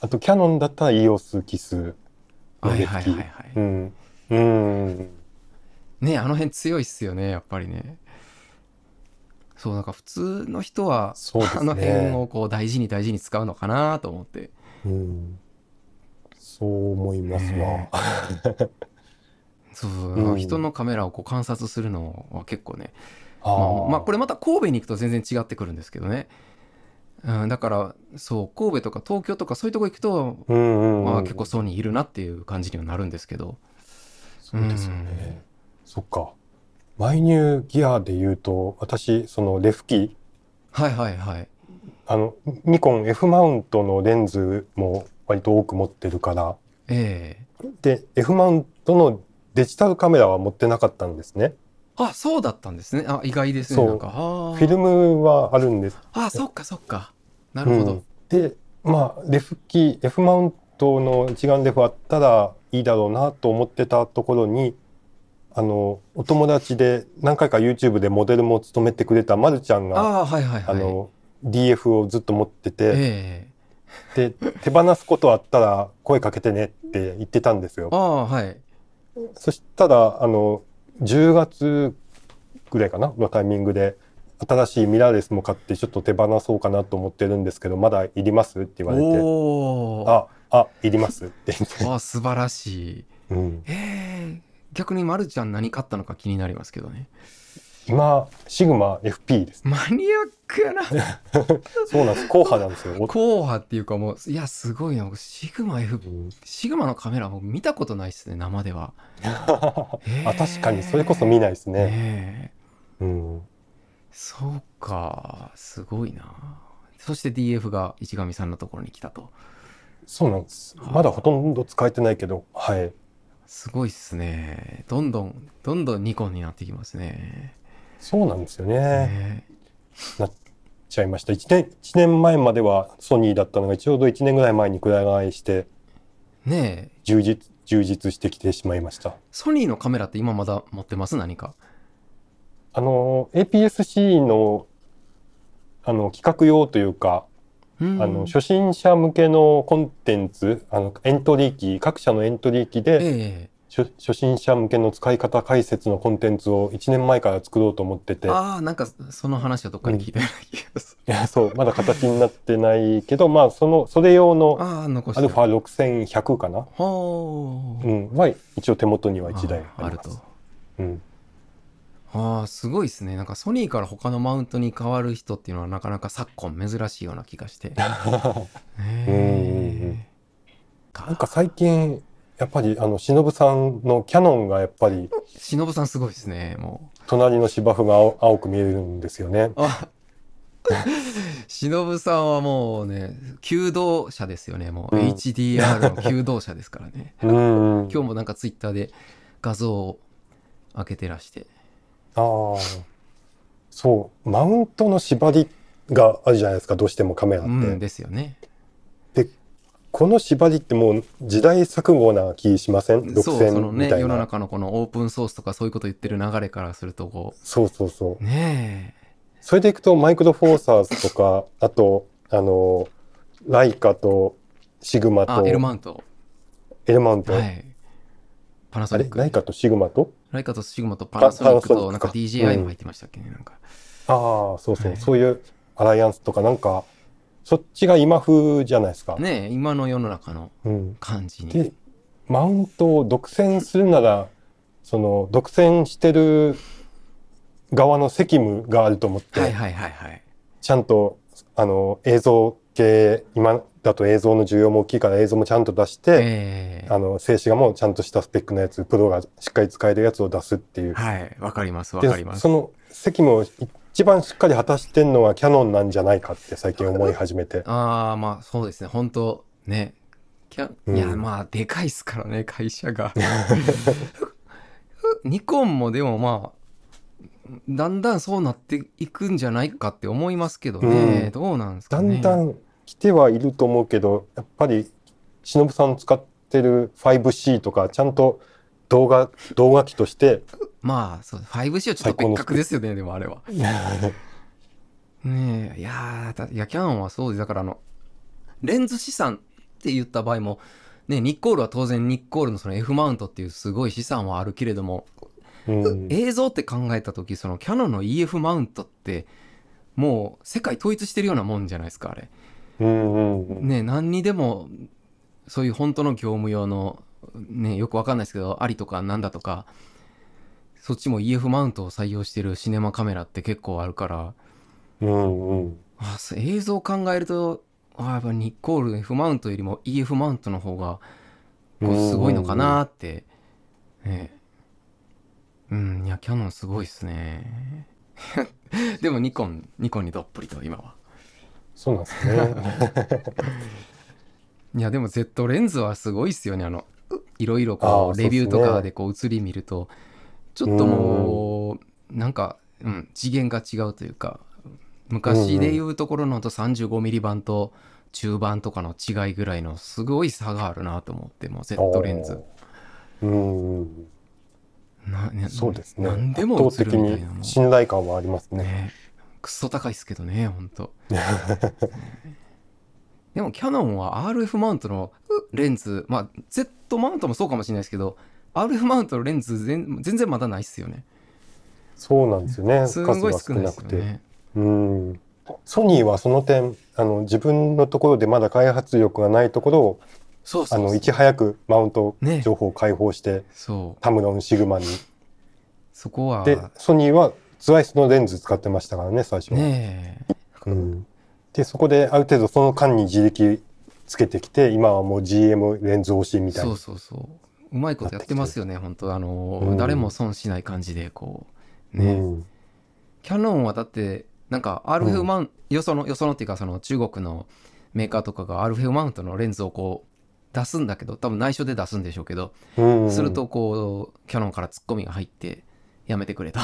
あとキャノンだったら EOS キスのレフ機。はいはいはい、はい、うん。うん。ねあの辺強いっすよね、やっぱりね。そう、なんか普通の人は、ね、あの辺をこう大事に大事に使うのかなと思って。うんそう思いますわ。そうそう、うん、人のカメラをこう観察するのは結構ねまあ、まあ、これまた神戸に行くと全然違ってくるんですけどね、うん、だからそう神戸とか東京とかそういうとこ行くと、まあ、結構そうにいるなっていう感じにはなるんですけどそうですよね、うん、そっかマイニューギアで言うと私そのレフキはいはいはいあのニコン F マウントのレンズも割と多く持ってるから、ええ、で F マウントのデジタルカメラは持ってなかったんですね。あそうだったんですね。あ意外ですね。フィルムはあるんです。あそっかそっか。なるほど。うん、でまあレフ機 F マウントの一眼レフあったらいいだろうなと思ってたところにあのお友達で何回か YouTube でモデルも務めてくれたまるちゃんがあ、はいはいはい、あの DF をずっと持ってて、えで手放すことあったら声かけてねって言ってたんですよ。はい、そしたらあの10月ぐらいかなのタイミングで新しいミラーレスも買ってちょっと手放そうかなと思ってるんですけどまだいりますって言われてああいりますって言って あ素晴らしい、うん、え逆にマルちゃん何買ったのか気になりますけどね今シグマ FP ですマニアックな そうなんです硬派なんですよ硬派っていうかもういやすごいなシグマ F、うん、シグマのカメラも見たことないですね生ではえー、あ確かにそれこそ見ないですね、えー、うんそうかすごいなそして DF が市上さんのところに来たとそうなんですまだほとんど使えてないけどはいすごいっすねどんどんどんどんニコンになってきますねそうなんですよね。なっちゃいました。1年 ,1 年前まではソニーだったのがちょうど1年ぐらい前にくら替えしてね充実充実してきてしまいました。ソニーのカメラって今まだ持ってます何かあの APS-C のあの企画用というか、あの初心者向けのコンテンツあのエントリー機各社のエントリー機で、初心者向けの使い方解説のコンテンツを1年前から作ろうと思っててああんかその話はどっかに聞いてな気がする、いやそうまだ形になってないけどまあそのそれ用のアルファ6100かなは、うん一応手元には1台あると、うん、ああすごいですねなんかソニーから他のマウントに変わる人っていうのはなかなか昨今珍しいような気がして へえ、なんか最近やっぱり、あの、忍さんのキャノンがやっぱり、忍さんすごいですね、もう。隣の芝生が青青く見えるんですよね。あ 忍さんはもうね、求道者ですよね、もう。うん HDR の求道者ですからね。今日もなんかツイッターで画像を開けてらして。ああ。そう、マウントの縛りがあるじゃないですか、どうしてもカメラって。うん、ですよね。この縛りってもう時代錯誤な気しません独占みね、世の中のこのオープンソースとかそういうこと言ってる流れからするとこうそうそうそうねそれでいくとマイクロフォーサーズとかあとあのライカとシグマとエルマウントエルマウント、はい、パナソニックライカとシグマとライカとシグマとパナソニックとなんか DJI も入ってましたっけね、うん、なんかああそうそう、はい、そういうアライアンスとかなんかそっちが今風じゃないですか。ね今の世の中の感じに。うん、でマウントを独占するならその独占してる側の責務があると思って、はいはいはいはい、ちゃんとあの映像系今だと映像の需要も大きいから映像もちゃんと出して、えー、あの静止画もちゃんとしたスペックのやつプロがしっかり使えるやつを出すっていう。はいわかりますわかります。その責務を一番しっかり果たしてんのはキャノンなんじゃないかって最近思い始めてああまあそうですね本当ねキャ、うん、いやまあでかいっすからね会社が ニコンもでもまあだんだんそうなっていくんじゃないかって思いますけどね、うん、どうなんですか、ね、だんだん来てはいると思うけどやっぱりしのぶさん使ってる 5C とかちゃんと動画、動画機として。まあ、そう、5C はちょっと別格ですよね、でもあれは。ねえ、いやいや、キャノンはそうです。だからあの、レンズ資産って言った場合も、ね、ニッコールは当然ニッコールのその F マウントっていうすごい資産はあるけれども、うん、映像って考えた時そのキャノンの EF マウントってもう世界統一してるようなもんじゃないですかあれ。うんうんうん、ね何にでもそういう本当の業務用のね、よくわかんないですけど、ありとかなんだとか、そっちも EF マウントを採用してるシネマカメラって結構あるから、うんうん、あ映像を考えると、あやっぱニコール F マウントよりも EF マウントの方が、すごいのかなって、ね、うん、いや、キャノンすごいっすね。でもニコン、ニコンにどっぷりと、今は。そうなんですね。いや、でも Z レンズはすごいっすよね、あの、いろいろこうレビューとかでこう移り見ると、ちょっともうなんか、うん、次元が違うというか昔でいうところのと 35mm 版と中盤とかの違いぐらいのすごい差があるなと思ってもう Z レンズ。うんなそうですね。何でも映るみたいな信頼感はありますね。ねクソ高いですけどね、本当。でもキヤノンは RF マウントのレンズ、まあ Z マウントもそうかもしれないですけど、RF マウントのレンズ全然まだないっすよね。そうなんですよね。すごい少なくて。ね、うんソニーはその点あの自分のところでまだ開発力がないところをそうあのいち早くマウント情報を開放して、ね、タムロンシグマにそこはでソニーはツワイスのレンズ使ってましたからね最初は、ねうん、で、そこである程度その間に自力つけてきて、今はもう GM レンズ押しみたいな。そうそうそう。うまいことやってますよね、本当あの、うん、誰も損しない感じで、こう、ね、うん、キャノンはだって、なんかルフマウント、よその、よそのっていうか、その中国のメーカーとかがアェウマウントのレンズをこう、出すんだけど、多分内緒で出すんでしょうけど、うんうん、するとこう、キャノンからツッコミが入って、やめてくれと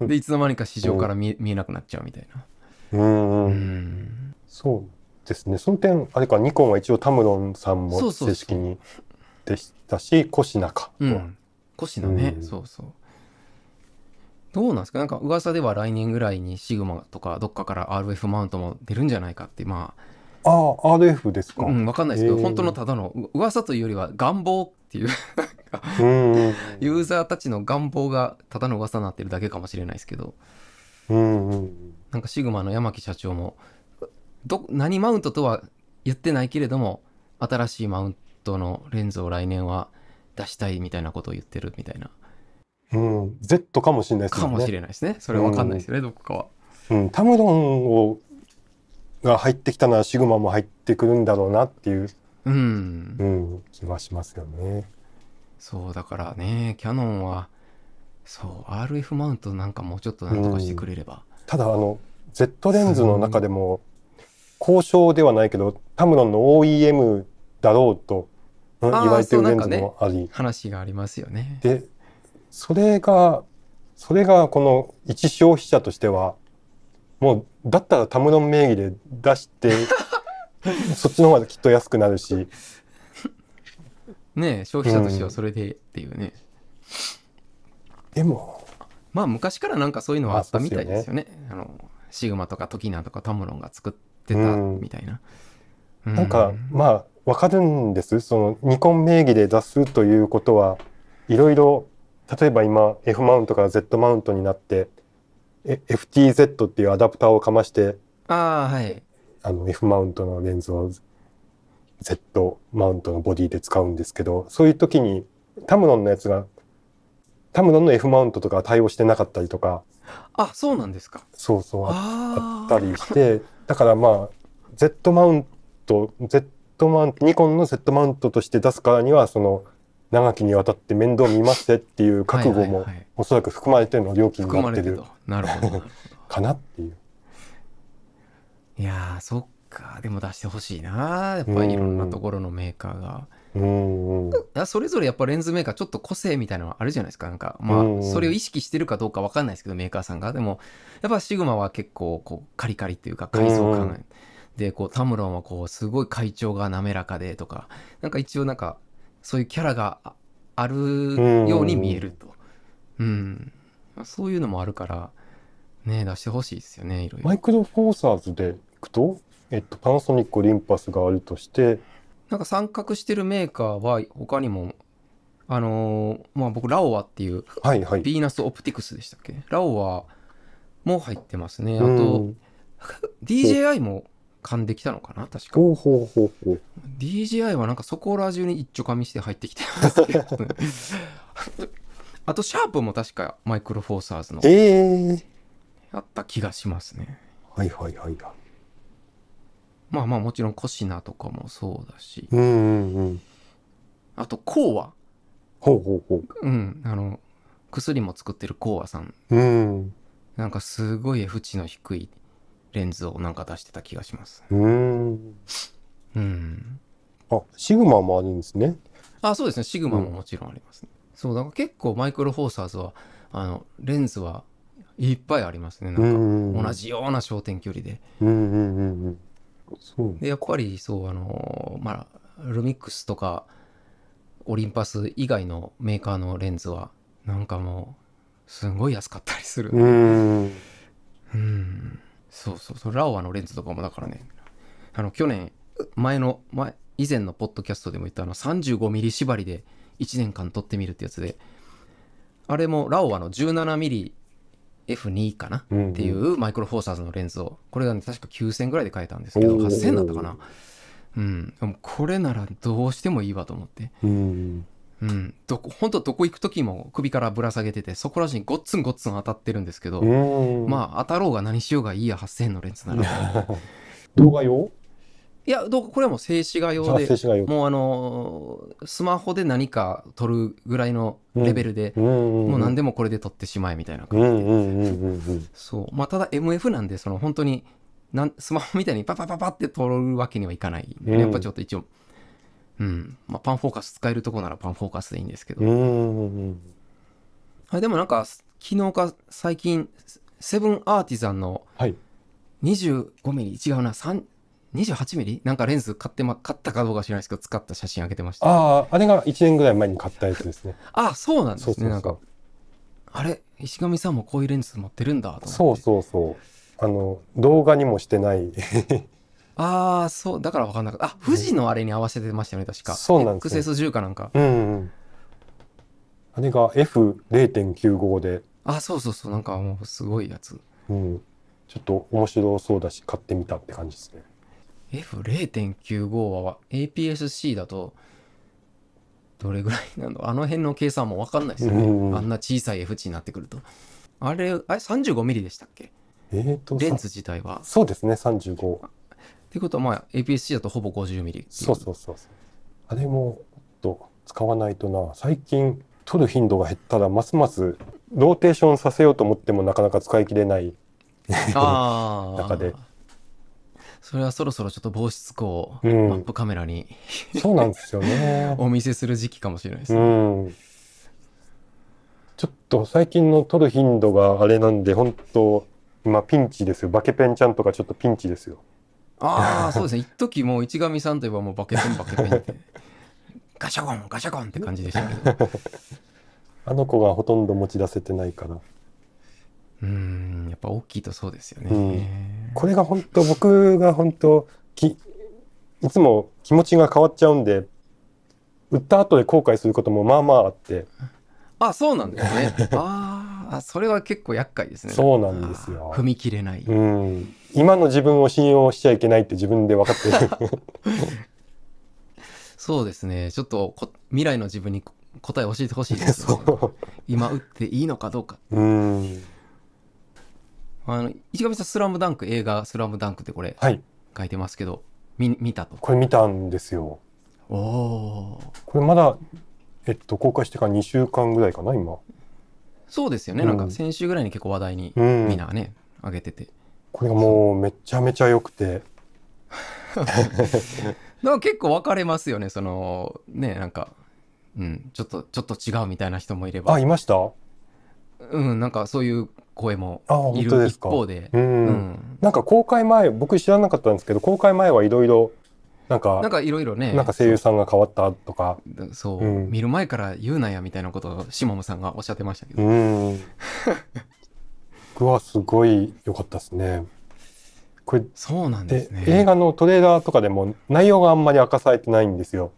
で、いつの間にか市場から見うん、見えなくなっちゃうみたいな。うんそうですねその点あれかニコンは一応タムロンさんも正式にでしたしコシナか、うん、コシナね、うん、そうそうどうなんですかなんか噂では来年ぐらいにシグマとかどっかから RF マウントも出るんじゃないかってまあああ RF ですかうん分かんないですけど、えー、本当のただの噂というよりは願望っていうユーザーたちの願望がただの噂になってるだけかもしれないですけどうん、うん、なんかシグマの山木社長も、ど、何マウントとは言ってないけれども、新しいマウントのレンズを来年は出したいみたいなことを言ってるみたいな。うん、Z かもしれないですね。かもしれないですね。それわかんないですよね、うん、どこかは。うん、タムドンをが入ってきたならシグマも入ってくるんだろうなっていう、うん、うん、気はしますよね。そうだからねキャノンはそう RF マウントなんかもうちょっとなんとかしてくれれば、ただあの Z レンズの中でも交渉ではないけどタムロンの OEM だろうと言われてるレンズもあり、ね、話がありますよねでそれがそれがこの一消費者としてはもうだったらタムロン名義で出して そっちの方がきっと安くなるしね消費者としてはそれでっていうね、うん、でもまあ昔からなんかそういうのはあったみたいですよね。あ、ね、のシグマとかトキナとかタムロンが作ってたみたいな。うん、なんかまあわかるんですそのニコン名義で出すということはいろいろ例えば今 F マウントから Z マウントになって FTZ っていうアダプターをかましてあ、はい、あの F マウントのレンズを Z マウントのボディで使うんですけどそういう時にタムロンのやつがタムロンの F マウントとか対応してなかったりとか。あ、そうなんですか。そうそう、あったりして、だからまあ、Z マウント、Z マウント、ニコンの Z マウントとして出すからには、その、長きにわたって面倒見ますっていう覚悟も、おそらく含まれての料金になってる。なるほど。かなっていう。いやそっか。でも出してほしいな。やっぱりいろんなところのメーカーが。うんそれぞれやっぱレンズメーカーちょっと個性みたいなのあるじゃないですか。なんか、まあ、それを意識してるかどうかわかんないですけど、メーカーさんが。でも、やっぱシグマは結構、こう、カリカリっていうか、改造感で、こう、タムロンはこう、すごい会長が滑らかでとか、なんか一応なんか、そういうキャラがあるように見えると。うん。そういうのもあるから、ね、出してほしいですよね、いろいろ。マイクロフォーサーズでいくと、えっと、パナソニックオリンパスがあるとして、なんか参画してるメーカーは他にもあのー、まあ僕ラオアっていう、はいはい、ビーナスオプティクスでしたっけラオアも入ってますねあと DJI も噛んできたのかな確かほうほうほう DJI はなんかそこら中に一丁かみして入ってきてますけど あとシャープも確かマイクロフォーサーズのええー、やった気がしますねはいはいはいはいまあまあもちろんコシナとかもそうだし、うんうんうん、あとコーは。ほうほうほう、うん、あの薬も作ってるコーはさん、うん、なんかすごい縁の低いレンズをなんか出してた気がしますうんうんあシグマもあるんですねあそうですねシグマももちろんありますね、ね、うん、そうだから結構マイクロフォーサーズはあのレンズはいっぱいありますねなんか同じような焦点距離でうんうんうんうんでやっぱりそうあのまあルミックスとかオリンパス以外のメーカーのレンズはなんかもうすごい安かったりするうんうんそうそうそうラオアのレンズとかもだからねあの去年前の前以前のポッドキャストでも言ったあの 35mm 縛りで1年間撮ってみるってやつであれもラオアの 17mm F2 かな、っていうマイクロフォーサーズのレンズをこれが、ね、確か9000ぐらいで買えたんですけど8000だったかなうんでもこれならどうしてもいいわと思って、うん、ん、どこ本当どこ行く時も首からぶら下げててそこらしにごっつんごっつん当たってるんですけど、まあ当たろうが何しようがいいや8000のレンズなら 動画用いや、どうこれはもう静止画用で、用もうあのー、スマホで何か撮るぐらいのレベルで、もう何でもこれで撮ってしまえみたいな感じで。そう。まあ、ただ MF なんで、その本当に、なんスマホみたいにパパパパって撮るわけにはいかない、ね、やっぱちょっと一応、うん。まあ、パンフォーカス使えるとこならパンフォーカスでいいんですけど。はい、でもなんか、昨日か最近、セブンアーティザンの25ミリ、違うな、3、28ミリなんかレンズ買ってま、買ったかどうか知らないですけど、使った写真あげてました。ああ、あれが1年ぐらい前に買ったやつですね。あそうなんですね。そうそうそうなんか、あれ、石上さんもこういうレンズ持ってるんだとそうそうそう。あの、動画にもしてない ああ、そう、だから分かんなかった。あ、富士のあれに合わせてましたよね、確か。そうなんです、ね。XS10 かなんか。うん、うん。あれが F0.95 で。あ、そうそうそう、なんかもうすごいやつ。うん。ちょっと面白そうだし、買ってみたって感じですね。F0.95 は APS-C だとどれぐらいなのあの辺の計算も分かんないですよね、あんな小さい F 値になってくるとあれあれ 35mm でしたっけえっと、レンズ自体はそうですね35ってことはまあ APS-C だとほぼ 50mm そうそうそうあれもと使わないとな最近撮る頻度が減ったらますますローテーションさせようと思ってもなかなか使い切れない 中でそれはそろそろちょっと防湿庫をマップカメラに、うん、そうなんですよね お見せする時期かもしれないですね、うん、ちょっと最近の撮る頻度があれなんで本当まあピンチですよバケペンちゃんとかちょっとピンチですよああそうですね一時もう市上さんといえばもうバケペンバケペンって ガシャゴンガシャゴンって感じでしたけど あの子がほとんど持ち出せてないからうんやっぱ大きいとそうですよね、うん、これが本当僕が本当きいつも気持ちが変わっちゃうんで売った後で後悔することもまあまああってあそうなんですねああそれは結構厄介ですねそうなんですよ踏み切れない、うん、今の自分を信用しちゃいけないって自分で分かってる そうですねちょっと未来の自分に答え教えてほしいです、ね、今売っていいのかどうかうんあの石上さん、スラムダンク、映画、スラムダンクってこれ、はい、書いてますけど、見見たと。これ見たんですよ。おお。これまだ、えっと、公開してから2週間ぐらいかな、今。そうですよね、うんなんか先週ぐらいに結構話題に、うんみんながね、あげてて。これがもうめちゃめちゃ良くて。なんか結構分かれますよね、その、ね、なんか、うん、ちょっと、ちょっと違うみたいな人もいればあ、い、ましたうん、なんかそういう声もいる一方で、うんうん、なんか公開前僕知らなかったんですけど公開前はいろいろなんかなんかいろいろねなんか声優さんが変わったとかそう、うん、見る前から言うなやみたいなことをしもさんがおっしゃってましたけど、うん、はすごい良かったですね。これそうなんですね映画のトレーラーとかでも内容があんまり明かされてないんですよ。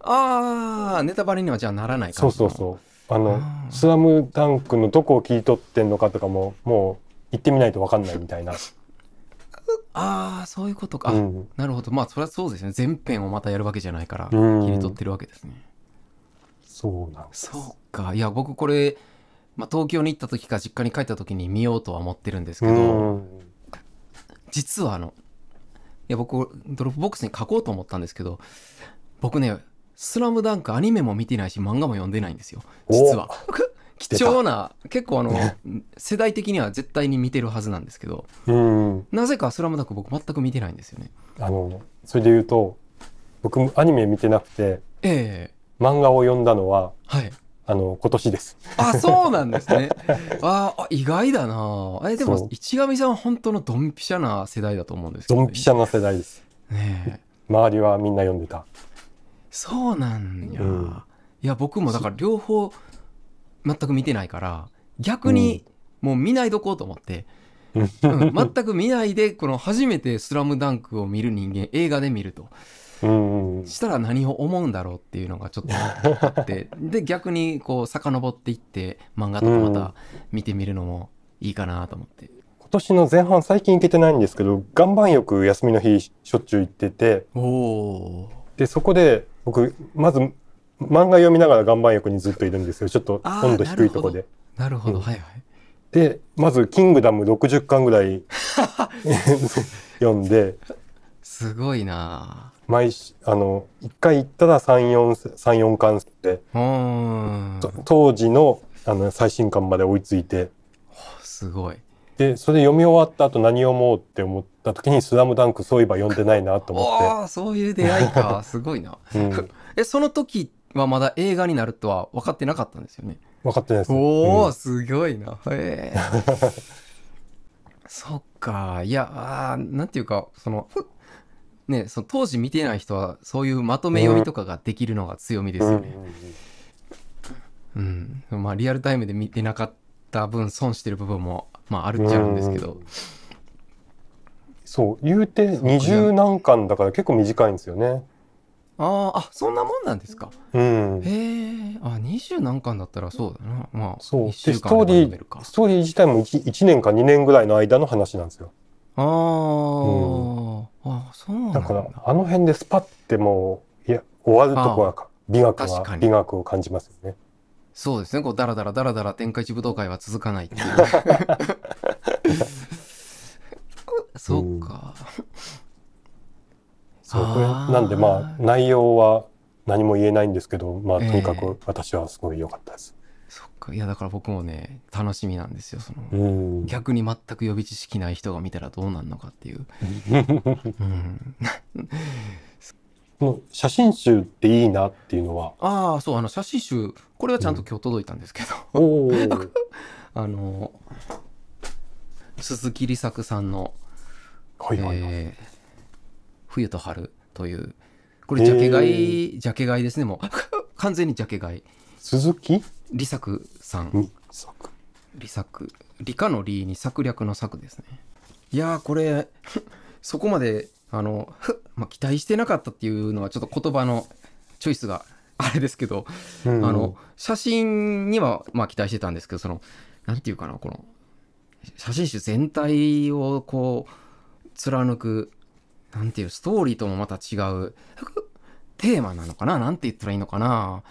ああネタバレにはじゃあならないそうそうそうあのスラムダンクのどこを切り取ってんのかとかももう行ってみないと分かんないみたいな。ああそういうことか、うん、なるほどまあそれはそうですね全編をまたやるわけじゃないから切り取ってるわけですね。そうなんそうかいや僕これ、まあ、東京に行った時か実家に帰った時に見ようとは思ってるんですけど実はあのいや僕ドロップボックスに書こうと思ったんですけど僕ねスラムダンクアニメも見てないし、漫画も読んでないんですよ。実は。貴重な、結構あの、世代的には絶対に見てるはずなんですけど、なぜかスラムダンク僕全く見てないんですよね。あの、それで言うと、僕アニメ見てなくて、ええ漫画を読んだのは、はい。あの、今年です。あ、そうなんですね。あ意外だなえ、でも、市神さん本当のドンピシャな世代だと思うんですけど、ね、ドンピシャな世代です。ね周りはみんな読んでた。そうなんや、うん、いや僕もだから両方全く見てないから逆にもう見ないどこうと思って、うん、全く見ないでこの初めて「スラムダンクを見る人間映画で見ると。したら何を思うんだろうっていうのがちょっとあって で逆にこう遡っていって漫画とかまた見てみるのもいいかなと思って、今年の前半最近行けてないんですけど岩盤浴休みの日しょっちゅう行っててでそこで僕まず漫画読みながら岩盤浴にずっといるんですよちょっと温度低いとこで。なるほど、うん、はいはい。でまず「キングダム」60巻ぐらい 読んで。すごいな毎あの1回行ったら34巻で当時のあの最新巻まで追いついてすごいでそれ読み終わった後何読もうって思った時に「スラムダンクそういえば読んでないなと思って ああそういう出会いか すごいな、うん、えその時はまだ映画になるとは分かってなかったんですよね分かってないですおお、うん、すごいなへえそっかいやあなんていうかそのねその当時見てない人はそういうまとめ読みとかができるのが強みですよね、うん、うん、まあリアルタイムで見てなかったた分損してる部分も、まあ、あるっちゃあるんですけど。そう、言うて二十何巻だから結構短いんですよね。ああ、そんなもんなんですか。うん。へえ、あ、二十何巻だったらそうだな。まあ、そう。ストーリー、ストーリー自体も一年か二年ぐらいの間の話なんですよ。あ、うん、あ、そうなんだ。だから、あの辺でスパってもう、いや、終わるとこは美学は、美学を感じますよね。そうですね、こう、だらだらだらだら天下一武道会は続かないっていう。そうか。そうなんでまあ内容は何も言えないんですけど、まあ、とにかく私はすごい良かったです。えー、そっかいやだから僕もね楽しみなんですよその、逆に全く予備知識ない人が見たらどうなるのかっていう。うんこの写真集っていいなっていうのはああそうあの写真集これはちゃんと今日届いたんですけど、うん、あの鈴木利作さんの「はいはいはいえー、冬と春」というこれジャケ買い、えー、ジャケ買いですねもう 完全にジャケ買い鈴木利作さん利作理科の理に策略の策ですねいやこれ そこまであの、まあ、期待してなかったっていうのはちょっと言葉のチョイスが あれですけど、うん、あの、写真にはまあ期待してたんですけど、その、なんていうかな、この、写真集全体をこう、貫く、なんていう、ストーリーともまた違う、テーマなのかななんて言ったらいいのかな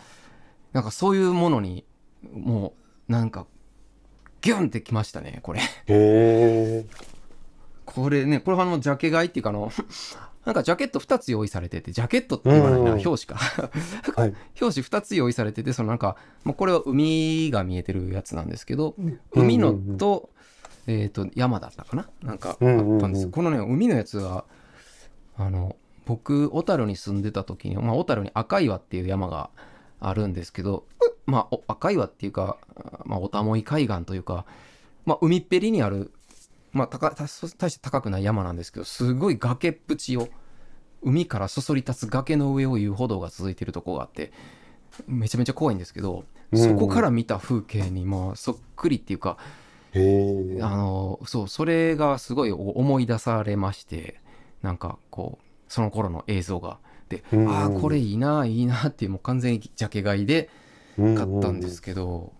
なんかそういうものに、もう、なんか、ギュンってきましたね、これ。これね、これはあの、ジャケ買いっていうかあの、なんかジャケット2つ用意されてて、ジャケットって言わないな、表紙か はい。表紙2つ用意されてて、そのなんか、もうこれは海が見えてるやつなんですけど、海のと、うんうんうん、えっ、ー、と、山だったかななんかあったんです、うんうんうん、このね、海のやつは、あの、僕、小樽に住んでた時に、まあ、小樽に赤岩っていう山があるんですけど、まあ、赤岩っていうか、まあ、おたもい海岸というか、まあ、海っぺりにあるまあか、大して高くない山なんですけど、すごい崖っぷちを、海からそそり立つ崖の上を遊歩道が続いてるとこがあって、めちゃめちゃ怖いんですけど、そこから見た風景にもそっくりっていうか、あの、そう、それがすごい思い出されまして、なんかこう、その頃の映像が。で、ああ、これいいな、いいなっていう、もう完全にジャケ買いで買ったんですけど、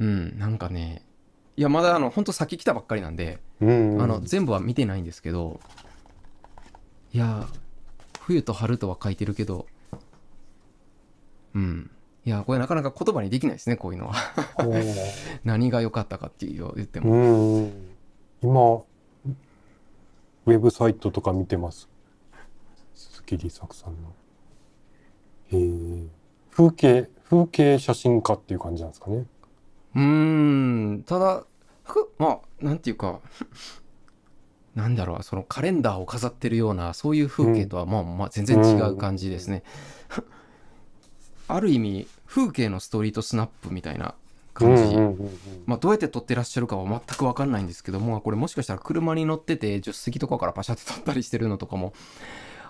うん、なんかね、いやまだあの本当先来たばっかりなんで、うんうん、あの全部は見てないんですけどいや冬と春とは書いてるけどうんいやこれなかなか言葉にできないですねこういうのは 何が良かったかっていう言っても今ウェブサイトとか見てます鈴木里作さんのえ風景風景写真家っていう感じなんですかねうんただまあなんていうかなんだろうそのカレンダーを飾ってるようなそういう風景とはまあまあ全然違う感じですね。ある意味風景のストリートスナップみたいな感じ、まあ、どうやって撮ってらっしゃるかは全く分かんないんですけどもこれもしかしたら車に乗ってて助手席とかからパシャって撮ったりしてるのとかも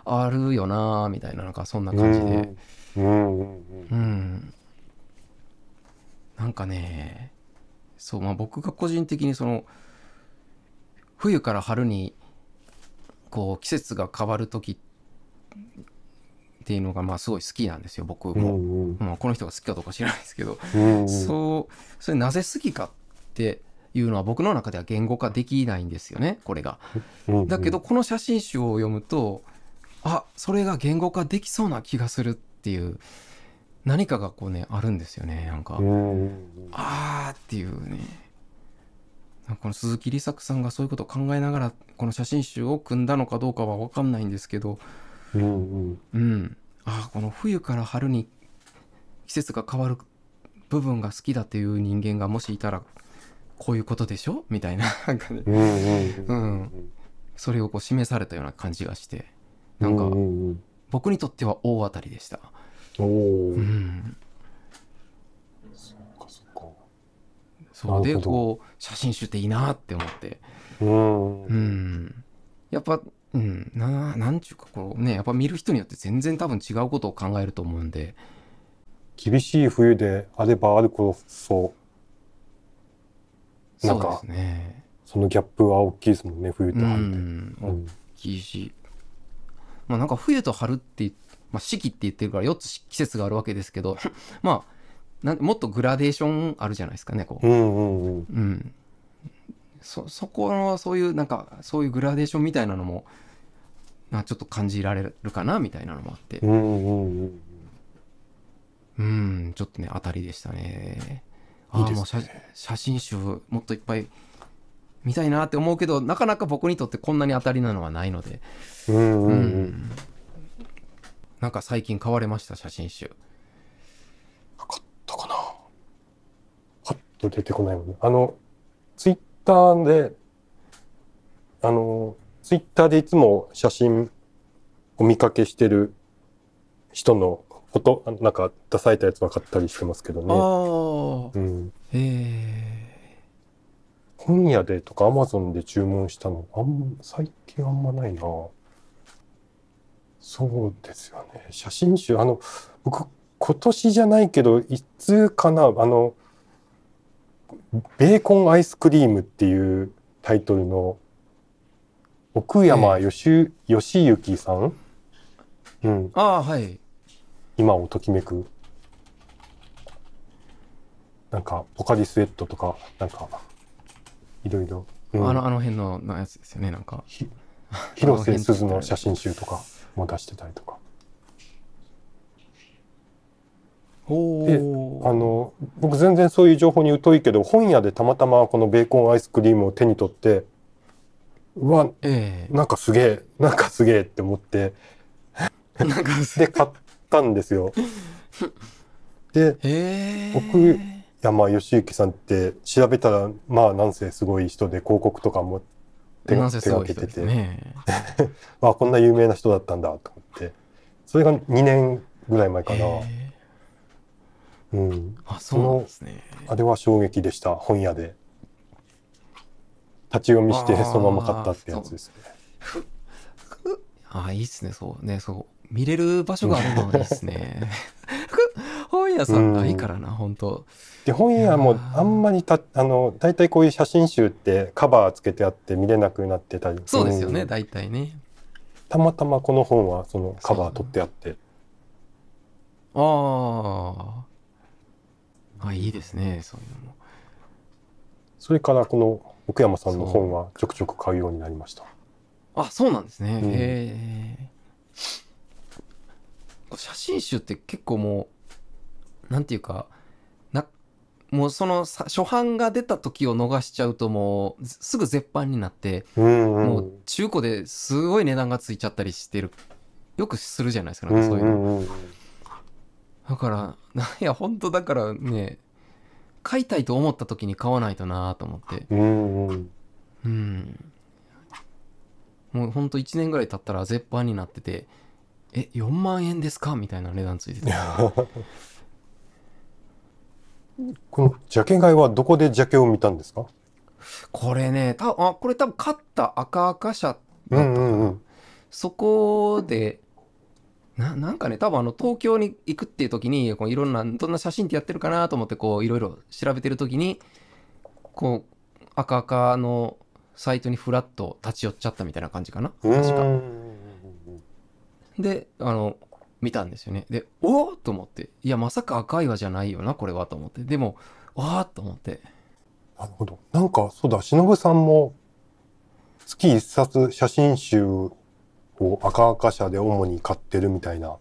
あるよなーみたいななんかそんな感じでうんなんかねそう、まあ僕が個人的にその、冬から春に、こう、季節が変わる時っていうのが、まあすごい好きなんですよ、僕も。うんうん、まこの人が好きかどうか知らないですけど、うんうん、そう、それなぜ好きかっていうのは僕の中では言語化できないんですよね、これが。うんうん、だけど、この写真集を読むと、あ、それが言語化できそうな気がするっていう、何かがこうねあるんですよねなんかああっていうねこの鈴木梨作さんがそういうことを考えながらこの写真集を組んだのかどうかは分かんないんですけど、うん、うん、ああこの冬から春に季節が変わる部分が好きだという人間がもしいたらこういうことでしょみたいななんかね、うん、それをこう示されたような感じがしてなんか僕にとっては大当たりでした。おお、うん、そっかそっかそうでこう写真集っていいなって思ってうん、うん、やっぱうんななんちゅうかこうねやっぱ見る人によって全然多分違うことを考えると思うんで厳しい冬であればあるこそなんかそね、そのギャップは大きいですもんね冬と春って、うん、大きいし、まあなんか冬と春って言ってまあ、四季って言ってるから4つ季節があるわけですけど まあもっとグラデーションあるじゃないですかねこう。うんうんうん、そそこのそういうなんかそういうグラデーションみたいなのもなちょっと感じられるかなみたいなのもあって。うんうううんちょっとね当たりでしたね。ああ、ね、もう写写真集もっといっぱい見たいなって思うけどなかなか僕にとってこんなに当たりなのはないので。うん、うんうんなんか最近買われました、写真集。なかったかなパッと出てこないもんね。あの、ツイッターで、あの、ツイッターでいつも写真お見かけしてる人のこと、なんか出されたやつ分かったりしてますけどね。ああ。うん。へえ。本屋でとかアマゾンで注文したの、あん、最近あんまないな。そうですよね写真集あの僕今年じゃないけどいつかなあの「ベーコンアイスクリーム」っていうタイトルの奥山義義行さん、うん、ああはい今をときめくなんかポカリスエットとかなんかいろいろ、うん、あのあの辺のやつですよねなんか 広瀬すずの写真集とか持出してたりとか。であの僕全然そういう情報に疎いけど本屋でたまたまこのベーコンアイスクリームを手に取ってうわ、えー、なんかすげえなんかすげえって思ってで買ったんですよ。で、えー、僕山義行さんって調べたらまあなんせすごい人で広告とかも手が手がけてて、ね、あこんな有名な人だったんだと思ってそれが2年ぐらい前かな、うん、あそうなんですねあれは衝撃でした本屋で立ち読みしてそのまま買ったってやつですねあいいっすねそうねそう見れる場所があるのいいっすね 本屋さんないからな、うん、本当で本屋もあんまりたあの大体こういう写真集ってカバーつけてあって見れなくなってたりそうですよね、うん、大体ねたまたまこの本はそのカバー取ってあってああいいですねそういうのそれからこの奥山さんの本はちょくちょく買うようになりましたあそうなんですね、うん、へえ写真集って結構もうんていうかなもうその初版が出た時を逃しちゃうともうすぐ絶版になって、うんうん、もう中古ですごい値段がついちゃったりしてるよくするじゃないですかなんかそういうの、うんうん、だからなんや本当だからね買いたいと思った時に買わないとなと思って、うんうん、うん、もうほんと1年ぐらい経ったら絶版になっててえ4万円ですかみたいな値段ついてた このジャケ買いはどこでジャケを見たんですかこれねたあこれ多分勝った赤赤社だっうんうん、そこでななんかね多分あの東京に行くっていう時にこういろんなどんな写真ってやってるかなと思ってこういろいろ調べてる時にこう赤赤のサイトにフラッと立ち寄っちゃったみたいな感じかな確か。であの見たんですよね。で、おおと思って。いや、まさか赤いわじゃないよな、これはと思って。でも、わあと思って。なるほど。なんか、そうだ、忍さんも、月一冊写真集を赤赤社で主に買ってるみたいな。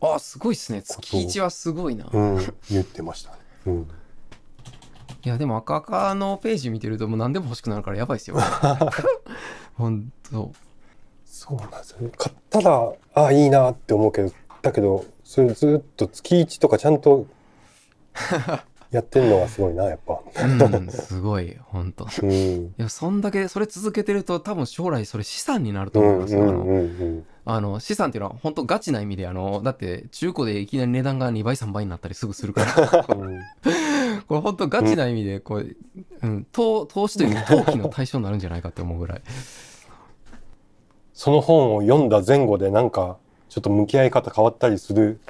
あ、すごいっすね。月一はすごいな。うん、言ってましたね。うん。いや、でも赤赤のページ見てるともう何でも欲しくなるからやばいっすよ。本当そうなんですよね。買ったら、ああ、いいなって思うけど、だけどそれずっと月1とかちゃんと やってんのがすごいなやっぱ、うん、すごい本当、うん、いやそんだけそれ続けてると多分将来それ資産になると思いますよ、うんうん、あの資産っていうのは本当ガチな意味であのだって中古でいきなり値段が2倍3倍になったりすぐするから これ本当ガチな意味でこう、うん、投投資という投機の対象になるんじゃないかって思うぐらいその本を読んだ前後でなんかちょっと向き合い方変わったりする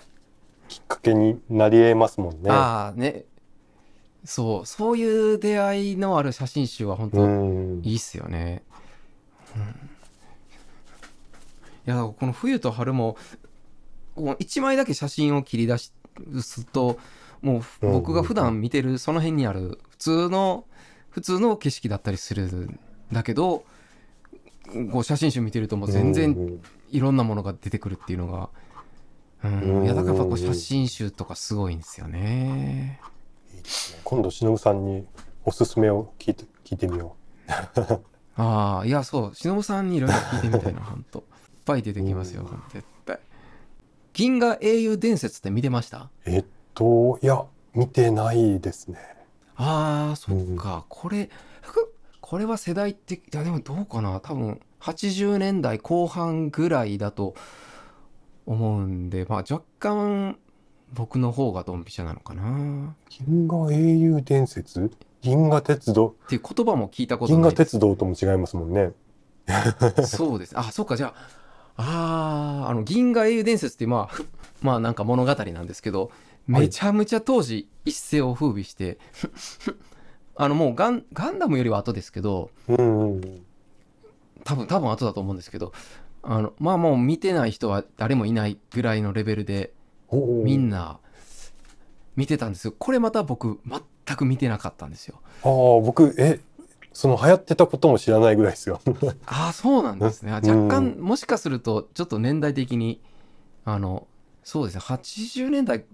きっかけになり得ますもんね。ああね。そう、そういう出会いのある写真集は本当いいっすよね。うん、いや、この冬と春も、1枚だけ写真を切り出しすと、もう僕が普段見てるその辺にある普通の、普通の景色だったりするんだけど、こう写真集見てるともう全然いろんなものが出てくるっていうのが、うん、いやだからやっぱこう写真集とかすごいんですよね。今度しのぶさんにおすすめを聞いて聞いてみよう。ああいやそうしのぶさんにいろいろ聞いてみたいな本当いっぱい出てきますよ、絶対。銀河英雄伝説って見てましたえっといや見てないですね。ああそっか、うん、これこれは世代て、いやでもどうかな多分80年代後半ぐらいだと思うんでまあ若干僕の方がドンピシャなのかな銀河英雄伝説銀河鉄道っていう言葉も聞いたことない銀河鉄道とも違いますもんねそうですあそうかじゃあああの銀河英雄伝説ってまあまあなんか物語なんですけどめちゃめちゃ当時一世を風靡してあのもうガンガンダムよりは後ですけど、うんうん、多分多分後だと思うんですけどあのまあもう見てない人は誰もいないぐらいのレベルでみんな見てたんですよこれまた僕全く見てなかったんですよ。ああ僕えその流行ってたことも知らないぐらいですよ。ああそうなんですね。若干、もしかするとちょっと年代的にあのそうですね80年代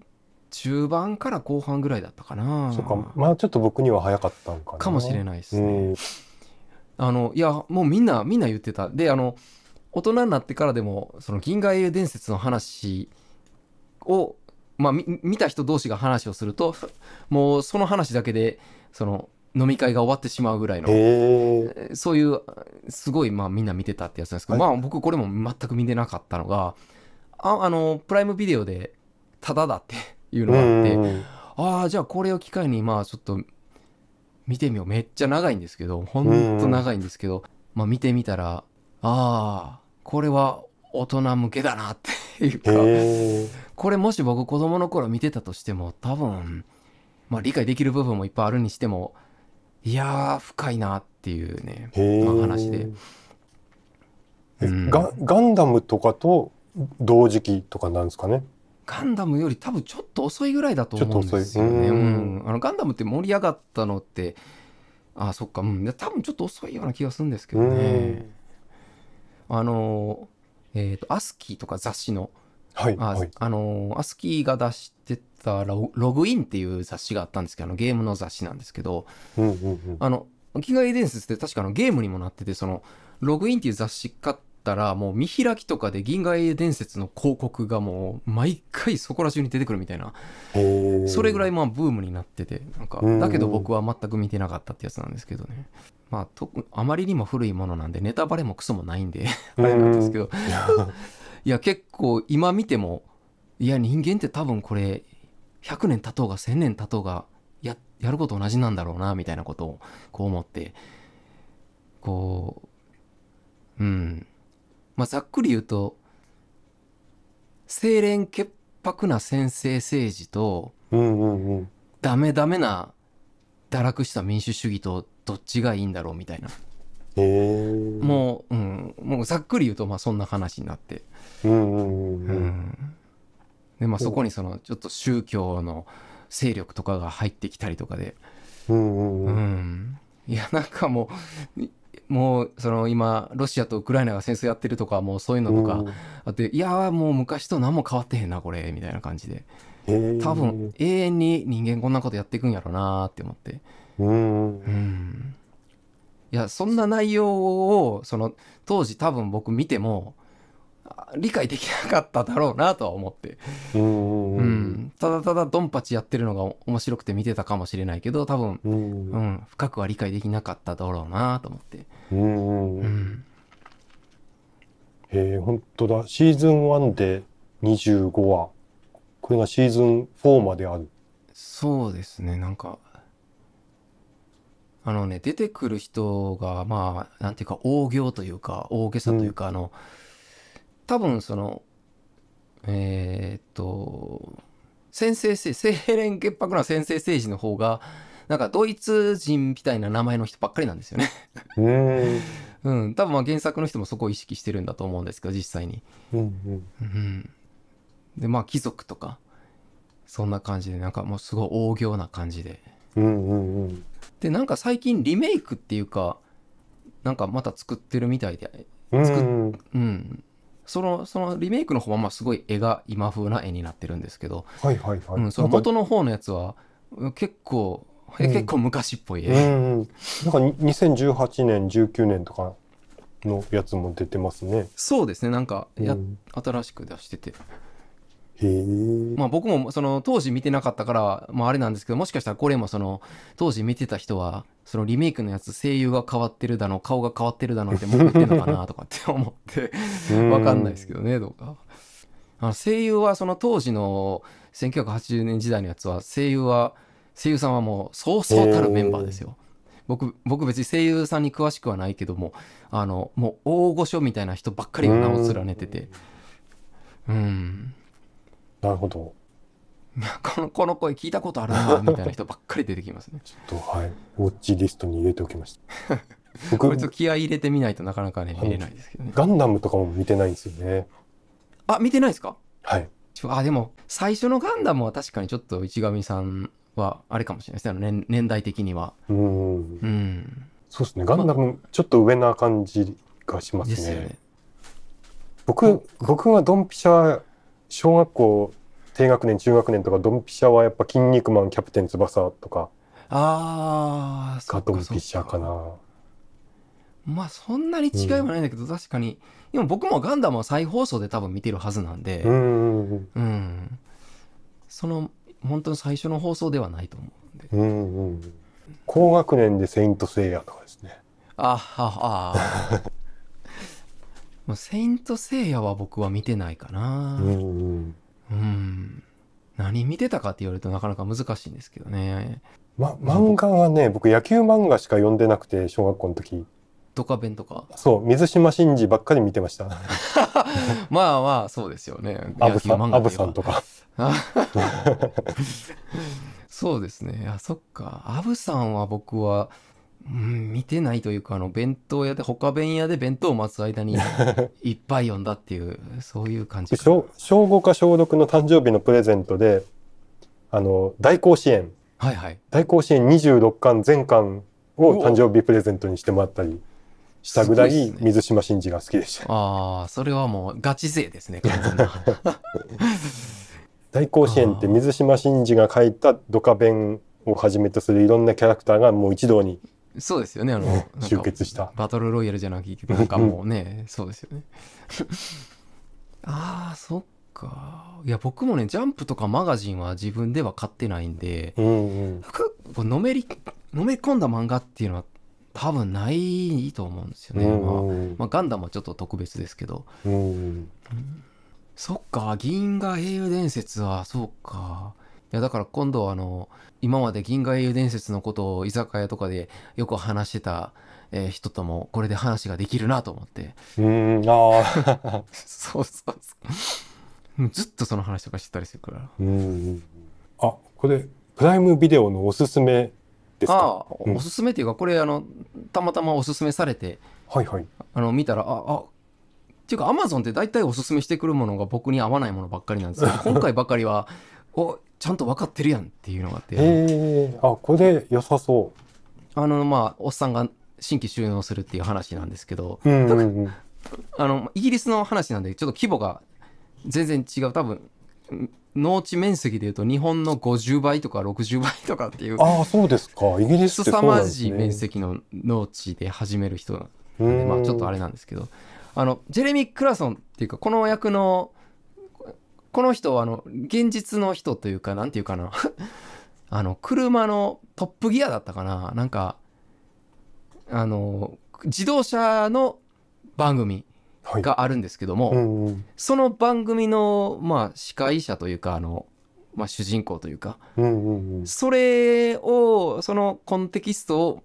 中盤から後半ぐらいだったかなそうかまあちょっと僕には早かったんかなかもしれないですね、うん、あのいやもうみんなみんな言ってたであの大人になってからでもその銀河英雄伝説の話をまあ見た人同士が話をするともうその話だけでその飲み会が終わってしまうぐらいの、そういう、すごい、まあみんな見てたってやつなんですけど、まあ僕これも全く見てなかったのが、ああの、プライムビデオで、タダだっていうのがあって、ああじゃあこれを機会にまあちょっと見てみようめっちゃ長いんですけどほんと長いんですけど、まあ、見てみたらああこれは大人向けだなっていうか、これもし僕子供の頃見てたとしても多分、まあ、理解できる部分もいっぱいあるにしてもいや深いなっていうね、まあ、話で、うんガ。ガンダムとかと同時期とかなんですかねガンダムより多分ちょっと遅いぐらいだと思うんですよね。うん、あのガンダムって盛り上がったのってあそっか、うん、多分ちょっと遅いような気がするんですけどね。あのえっ、ー、とアスキーとか雑誌の、はいあ、はい、あのアスキーが出してたログインっていう雑誌があったんですけどあのゲームの雑誌なんですけど、うんうんうん、あの「鬼外伝説」って確かのゲームにもなっててそのログインっていう雑誌買ってったら、もう見開きとかで銀河英伝説の広告がもう毎回そこら中に出てくるみたいな。それぐらいまあブームになってて、なんか、だけど僕は全く見てなかったってやつなんですけどね。まあ、とあまりにも古いものなんで、ネタバレもクソもないんであれなんですけどいや、結構今見ても、いや、人間って多分これ、100年経とうが1000年経とうがや、やること同じなんだろうな、みたいなことをこう思って、こう、うん、まあ、ざっくり言うと清廉潔白な専制政治と、うんうんうん、ダメダメな堕落した民主主義とどっちがいいんだろうみたいな。もう、うん、もうざっくり言うと、まあそんな話になって。うんうんうんうん、で、まあそこにその、ちょっと宗教の勢力とかが入ってきたりとかで。うん、うんうん、いや、なんかもう、もうその今ロシアとウクライナが戦争やってるとかもうそういうのとかあっていやもう昔と何も変わってへんなこれみたいな感じで多分永遠に人間こんなことやっていくんやろうなって思ってうんいやそんな内容をその当時多分僕見ても理解できなかっただろうなとは思って、うん、ただただドンパチやってるのが面白くて見てたかもしれないけど多分、うん、深くは理解できなかっただろうなと思って。うんえー、本当だ。シーズン1で25話。これがシーズン4まである。そうですね、なんか。あのね、出てくる人が、まあ、なんていうか、大行というか、大げさというか、うん、あの、多分その、えー、っと、先制政治、清廉潔白な先制政治の方が、なんかドイツ人みたいな名前の人ばっかりなんですよねうん。多分まあ原作の人もそこを意識してるんだと思うんですけど、実際に。うんうん、で、まあ貴族とか、そんな感じで、なんかもうすごい大行な感じで。うんうんうん、で、なんか最近リメイクっていうか、なんかまた作ってるみたいで、作,、うん、うんそのそのリメイクの方はまあすごい絵が今風な絵になってるんですけど、はいはいはいその元の方のやつは結構、え結構昔っぽい絵、うんうん、なんか2018年19年とかのやつも出てますねそうですねなんかや、うん、新しく出しててまあ、僕もその当時見てなかったから、まあ、あれなんですけどもしかしたらこれもその当時見てた人はそのリメイクのやつ声優が変わってるだの顔が変わってるだのって潜ってるのかなとかって思って分かんないですけどねか。あ声優はその当時の1980年時代のやつは声優は声優さんはもうそうそうたるメンバーですよ。僕僕別に声優さんに詳しくはないけどもあのもう大御所みたいな人ばっかりが名を連ねててうんなるほど このこの声聞いたことあるなみたいな人ばっかり出てきますねちょっとはいウォッチリストに入れておきました 僕こいつ気合い入れてみないとなかなかね見れないですけどねガンダムとかも見てないんですよねあ見てないですかはいあでも最初のガンダムは確かにちょっと市上さんはあれかもしれないですね年年代的にはうんうんそうですねガンダム、ちょっと上な感じがしますね、ね、僕僕はドンピシャ小学校低学年中学年とかドンピシャはやっぱ「キン肉マンキャプテン翼」とかああがドンピシャかなまあそんなに違いはないんだけど、うん、確かにでも僕もガンダムは再放送で多分見てるはずなんでうん、うん、その本当に最初の放送ではないと思うんでうんうん高学年で「セイント・セイヤ」とかですねあああもうセイント・セイヤは僕は見てないかな。うん。何見てたかって言われるとなかなか難しいんですけどね。ま、漫画はね、僕野球漫画しか読んでなくて、小学校の時。ドカベンとか。そう、水島真司ばっかり見てました。まあまあ、そうですよね。アブさん、アブさんとか。そうですね。あ、そっか。アブさんは僕は、うん、見てないというか、あの、弁当屋で、他弁屋で弁当を待つ間に、いっぱい読んだっていう、そういう感じ。小、小5か小6の誕生日のプレゼントで、あの、大甲子園。はいはい。大甲子園26巻全巻を誕生日プレゼントにしてもらったりしたぐらい、水島新司が好きでした。ね、ああ、それはもうガチ勢ですね、大甲子園って水島新司が書いたドカ弁をはじめとするいろんなキャラクターがもう一堂にそうですよねあの集結したバトルロイヤルじゃなきゃいけなんかもうね そうですよねああそっかいや僕もねジャンプとかマガジンは自分では買ってないんで、うんうん、このめりのめり込んだ漫画っていうのは多分ないと思うんですよね、うんうん、まあ、まあ、ガンダムはちょっと特別ですけど、うんうん、そっか銀河英雄伝説はそうかいやだから今度はあの今まで銀河英雄伝説のことを居酒屋とかでよく話してた、えー、人ともこれで話ができるなと思ってうんああ そうそうそうずっとその話とかしてたりするからうんあこれプライムビデオのおすすめですかあ、うん、おすすめっていうかこれあのたまたまおすすめされてはいはいあの見たらああっていうかアマゾンって大体おすすめしてくるものが僕に合わないものばっかりなんですけど 今回ばかりはおちゃんと分かってるやんっていうのがあって、えあこれ良さそうあのまあおっさんが新規収納するっていう話なんですけど、うんうんうん、あのイギリスの話なんでちょっと規模が全然違う多分農地面積でいうと日本の50倍とか60倍とかっていうああそうですかイギリスってそうなんです、ね、凄まじい面積の農地で始める人なんでまあちょっとあれなんですけどあのジェレミー・クラソンっていうかこの役のこの人はあの、現実の人というか、なんていうかな あの、車のトップギアだったかななんか、あの、自動車の番組があるんですけども、はいうんうん、その番組の、まあ、司会者というか、あの、まあ、主人公というか、うんうんうん、それを、そのコンテキストを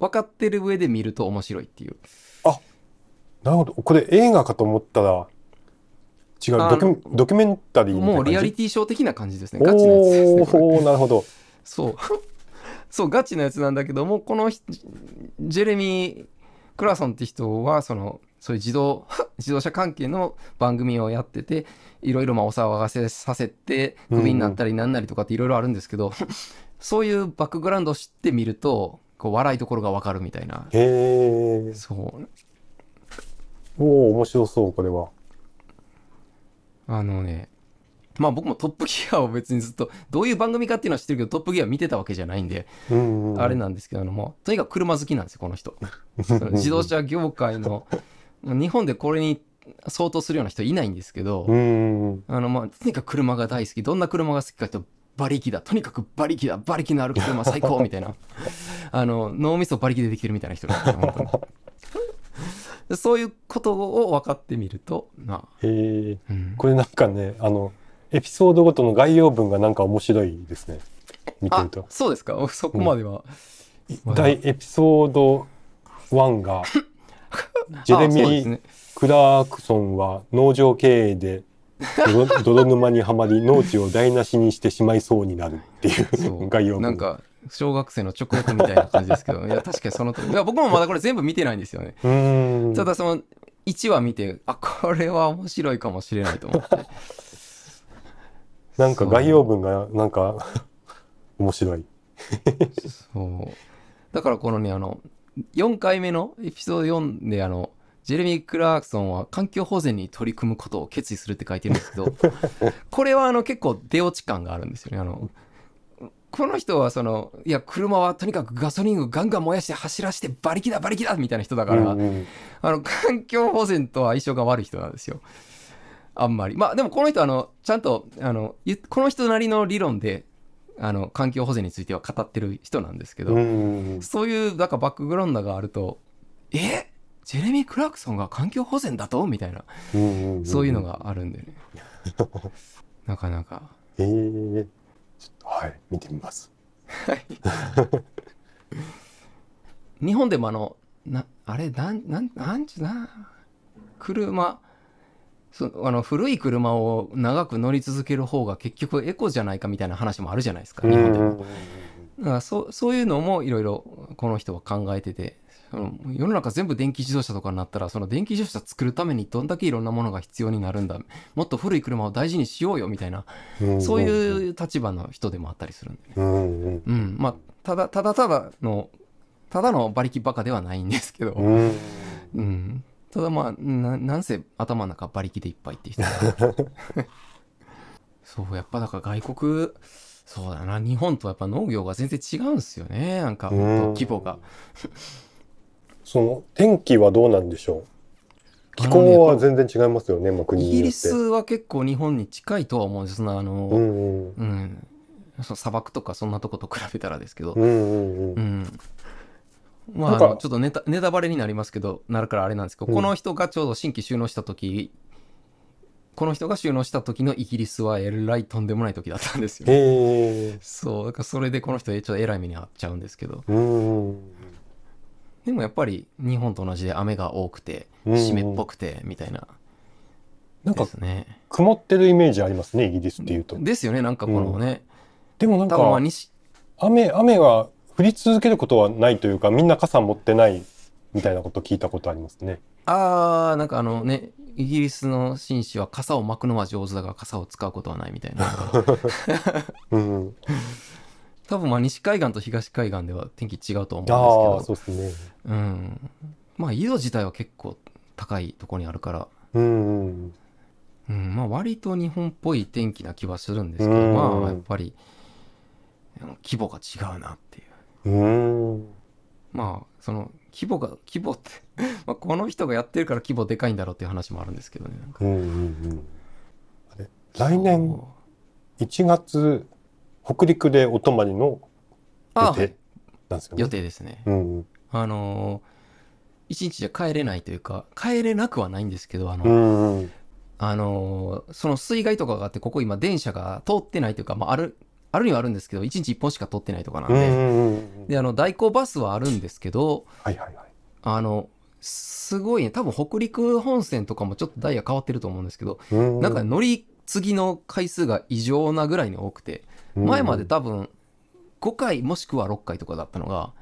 分かってる上で見ると面白いっていう。あ、なるほど。これ映画かと思ったら、違うドキュドキュメンタリーもうリアリティショー的な感じですねガチのやつですねおなるほどそう そうガチのやつなんだけどもこのジェレミー・クラソンって人はそのそういう自動 自動車関係の番組をやってていろいろまあお騒がせさせてクビになったりなんなりとかっていろいろあるんですけど、うん、そういうバックグラウンドを知ってみるとこう笑いどころが分かるみたいなへえそうおお面白そうこれはあのね、まあ僕もトップギアを別にずっと、どういう番組かっていうのは知ってるけど、トップギア見てたわけじゃないんで、あれなんですけども、とにかく車好きなんですよ、この人。その自動車業界の、日本でこれに相当するような人いないんですけど、あのまあ、とにかく車が大好き、どんな車が好きかと馬力だとにかく馬力だ馬力のある車最高みたいな あの脳みそ馬力でできてるみたいな人なんですよ本当にそういうことを分かってみるとなへえ、うん、これなんかねあのエピソードごとの概要文がなんか面白いですね見てるとそうですかそこまでは、うん、エピソード1が ジェレミー・クラークソンは農場経営で泥沼にはまり農地を台無しにしてしまいそうになるっていう 概要文なんか小学生の直訳みたいな感じですけど、いや、確かにそのと、いや、僕もまだこれ全部見てないんですよね。ただその、1話見て、あ、これは面白いかもしれないと思って。なんか概要文が、なんか、面白い。そう。だからこのね、あの、4回目のエピソード4で、あの、ジェレミー・クラークソンは環境保全に取り組むことを決意するって書いてるんですけど、これはあの結構出落ち感があるんですよね。あのこの人はそのいや車はとにかくガソリンをガンガン燃やして走らせて馬力だ馬力だみたいな人だから、うんうん、あの環境保全とは相性が悪い人なんですよあんまりまあでもこの人あのちゃんとあのこの人なりの理論であの環境保全については語ってる人なんですけど、うんうん、そういうなんかバックグラウンドがあるとえジェレミー・クラークソンが環境保全だとみたいな、うんうんうんそういうのがあるんでね なかなか。えーはい見てみます 日本でもあのなあれなんなんなんちゅうな車そあの古い車を長く乗り続ける方が結局エコじゃないかみたいな話もあるじゃないですか日本でも。だからそそういうのもいろいろこの人は考えてて世の中全部電気自動車とかになったら、その電気自動車作るためにどんだけいろんなものが必要になるんだ。もっと古い車を大事にしようよ、みたいな、そういう立場の人でもあったりするんでね。うん、まあ、ただ、ただただの、ただの馬力バカではないんですけど、うん、ただまあな、なんせ頭の中馬力でいっぱいって人。そう、やっぱだから外国、そうだな、日本とやっぱ農業が全然違うんですよね、なんか、規模が。その天気はどうなんでしょう気候は全然違いますよね、国にイギリスは結構日本に近いとは思うんですあの、うんその砂漠とかそんなとこと比べたらですけど、まあちょっとネタネタバレになりますけどなるからあれなんですけど、うん、この人がちょうど新規収納した時この人が収納した時のイギリスはえらいとんでもない時だったんですよ、ね。そうだからそれでこの人ちょっとえらい目に遭っちゃうんですけど。うんうんでもやっぱり日本と同じで雨が多くて湿っぽくてみたいな、なんか、ね、曇ってるイメージありますねイギリスっていうと。ですよねなんかこのね、うん、でもなんか雨雨は降り続けることはないというかみんな傘持ってないみたいなこと聞いたことありますね。ああなんかあのねイギリスの紳士は傘を巻くのは上手だが傘を使うことはないみたいな。うん、多分まあ西海岸と東海岸では天気違うと思うんですけど、ね、うん、まあ緯度自体は結構高いところにあるから、うん、うんうん、まあ割と日本っぽい天気な気はするんですけど、まあやっぱり規模が違うなっていう。うんまあその規模が規模って まあこの人がやってるから規模でかいんだろうっていう話もあるんですけどね。うんうんうん、来年1月北陸でお泊まりの予定なんですよね。予定ですね。うん、あの一日じゃ帰れないというか帰れなくはないんですけどあの、うんうん、あのその水害とかがあってここ今電車が通ってないというか、まあ、あるあるにはあるんですけど1日1本しか通ってないとかなんでんであの代行バスはあるんですけど、はいはいはい、あのすごいね多分北陸本線とかもちょっとダイヤ変わってると思うんですけど、ん、なんか乗り継ぎの回数が異常なぐらいに多くて。前まで多分5回もしくは6回とかだったのが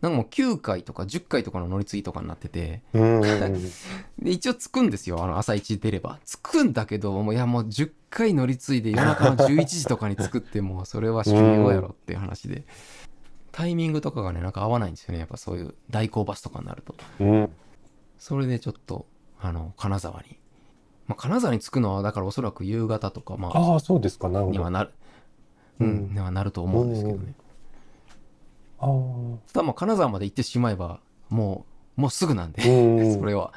なんかもう9回とか10回とかの乗り継ぎとかになってて で一応着くんですよあの朝一出れば着くんだけどもういやもう10回乗り継いで夜中の11時とかに着くってもうそれは終了やろっていう話でタイミングとかがねなんか合わないんですよねやっぱそういう代行バスとかになると、それでちょっとあの金沢に、まあ、金沢に着くのはだからおそらく夕方とかまああそうですかなるほどなるうん、にはなると思うんですけどね。あただまあ金沢まで行ってしまえばもうもうすぐなんで それは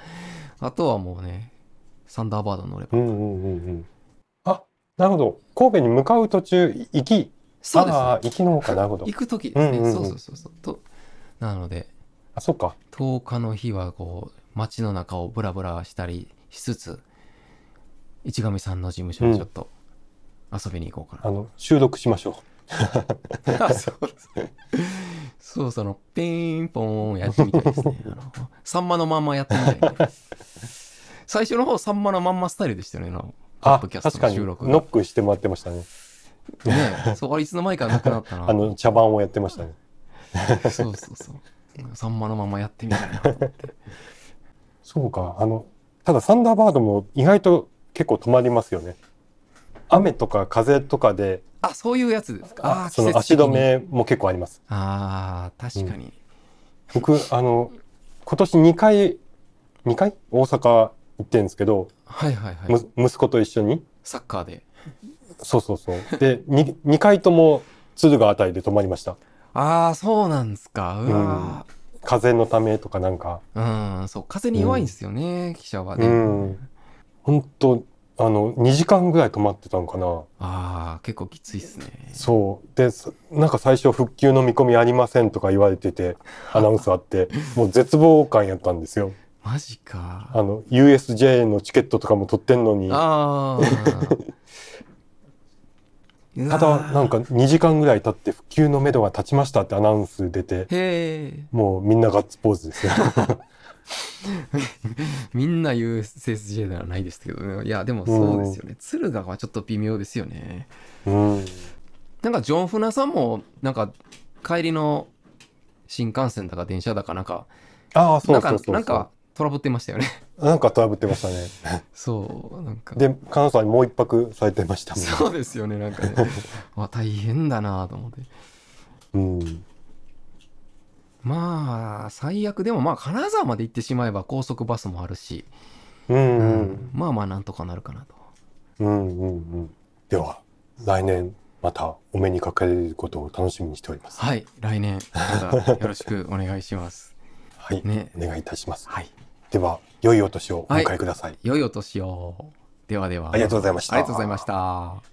あとはもうねサンダーバード乗れば、うんうんうんうん、あなるほど神戸に向かう途中行きそうです、ね、行きのほかなるほど行く時ですね、うんうんうん、そうそうそうそうとなのであそっか10日の日はこう街の中をブラブラしたりしつつ市上さんの事務所にちょっと、うん遊びに行こうかな。あの、収録しましょう。あそうですね。そうその、ピンポンやってみたいですね。あの、サンマのまんまやってみたい最初の方、サンマのまんまスタイルでしたよね、あ、ッドキャスト収録ノックしてもらってましたね。ねそう、あれいつの間にかなくなったな。あの、茶番をやってましたね。そうそうそう。サンマのままやってみたいな そうか、あの、ただサンダーバードも意外と結構止まりますよね。雨とか風とかであそういうやつですかその足止めも結構ありますああ、確かに、うん、僕あの今年二回二回大阪行ってんですけど、はいはいはい、息子と一緒にサッカーでそうそうそうで二、二回とも敦賀あたりで止まりましたああそうなんですかうわ、うん、風のためとかなんかうんそう風に弱いんですよね、うん、汽車はねうん本当あの2時間ぐらい止まってたのかなあ結構きついっすねそうでなんか最初復旧の見込みありませんとか言われてて アナウンスあってもう絶望感やったんですよマジかあの USJ のチケットとかも取ってんのにあ ただなんか2時間ぐらい経って復旧のめどが立ちましたってアナウンス出てもうみんなガッツポーズですよ みんな言う SSJ ではないですけどね。いや、でもそうですよね。敦賀はちょっと微妙ですよね。うん。なんか、ジョン・フナさんも、なんか、帰りの新幹線だか電車だかなんか、ああ、そうそうそうそうなんか、かトラブってましたよね。なんかトラブってましたね。そう、なんか。で、関西もう一泊されてましたもん、そうですよね、なんかね。大変だなと思って。うん。まあ、最悪でもまあ、金沢まで行ってしまえば高速バスもあるし、うん、うんうん、まあまあ、なんとかなるかなと。うんうんうん。では、来年またお目にかかれることを楽しみにしております。はい、来年またよろしくお願いします。はい、ね、お願いいたします。はい。では、良いお年をお迎えください。はい、良いお年を。ではでは。ありがとうございました。ありがとうございました。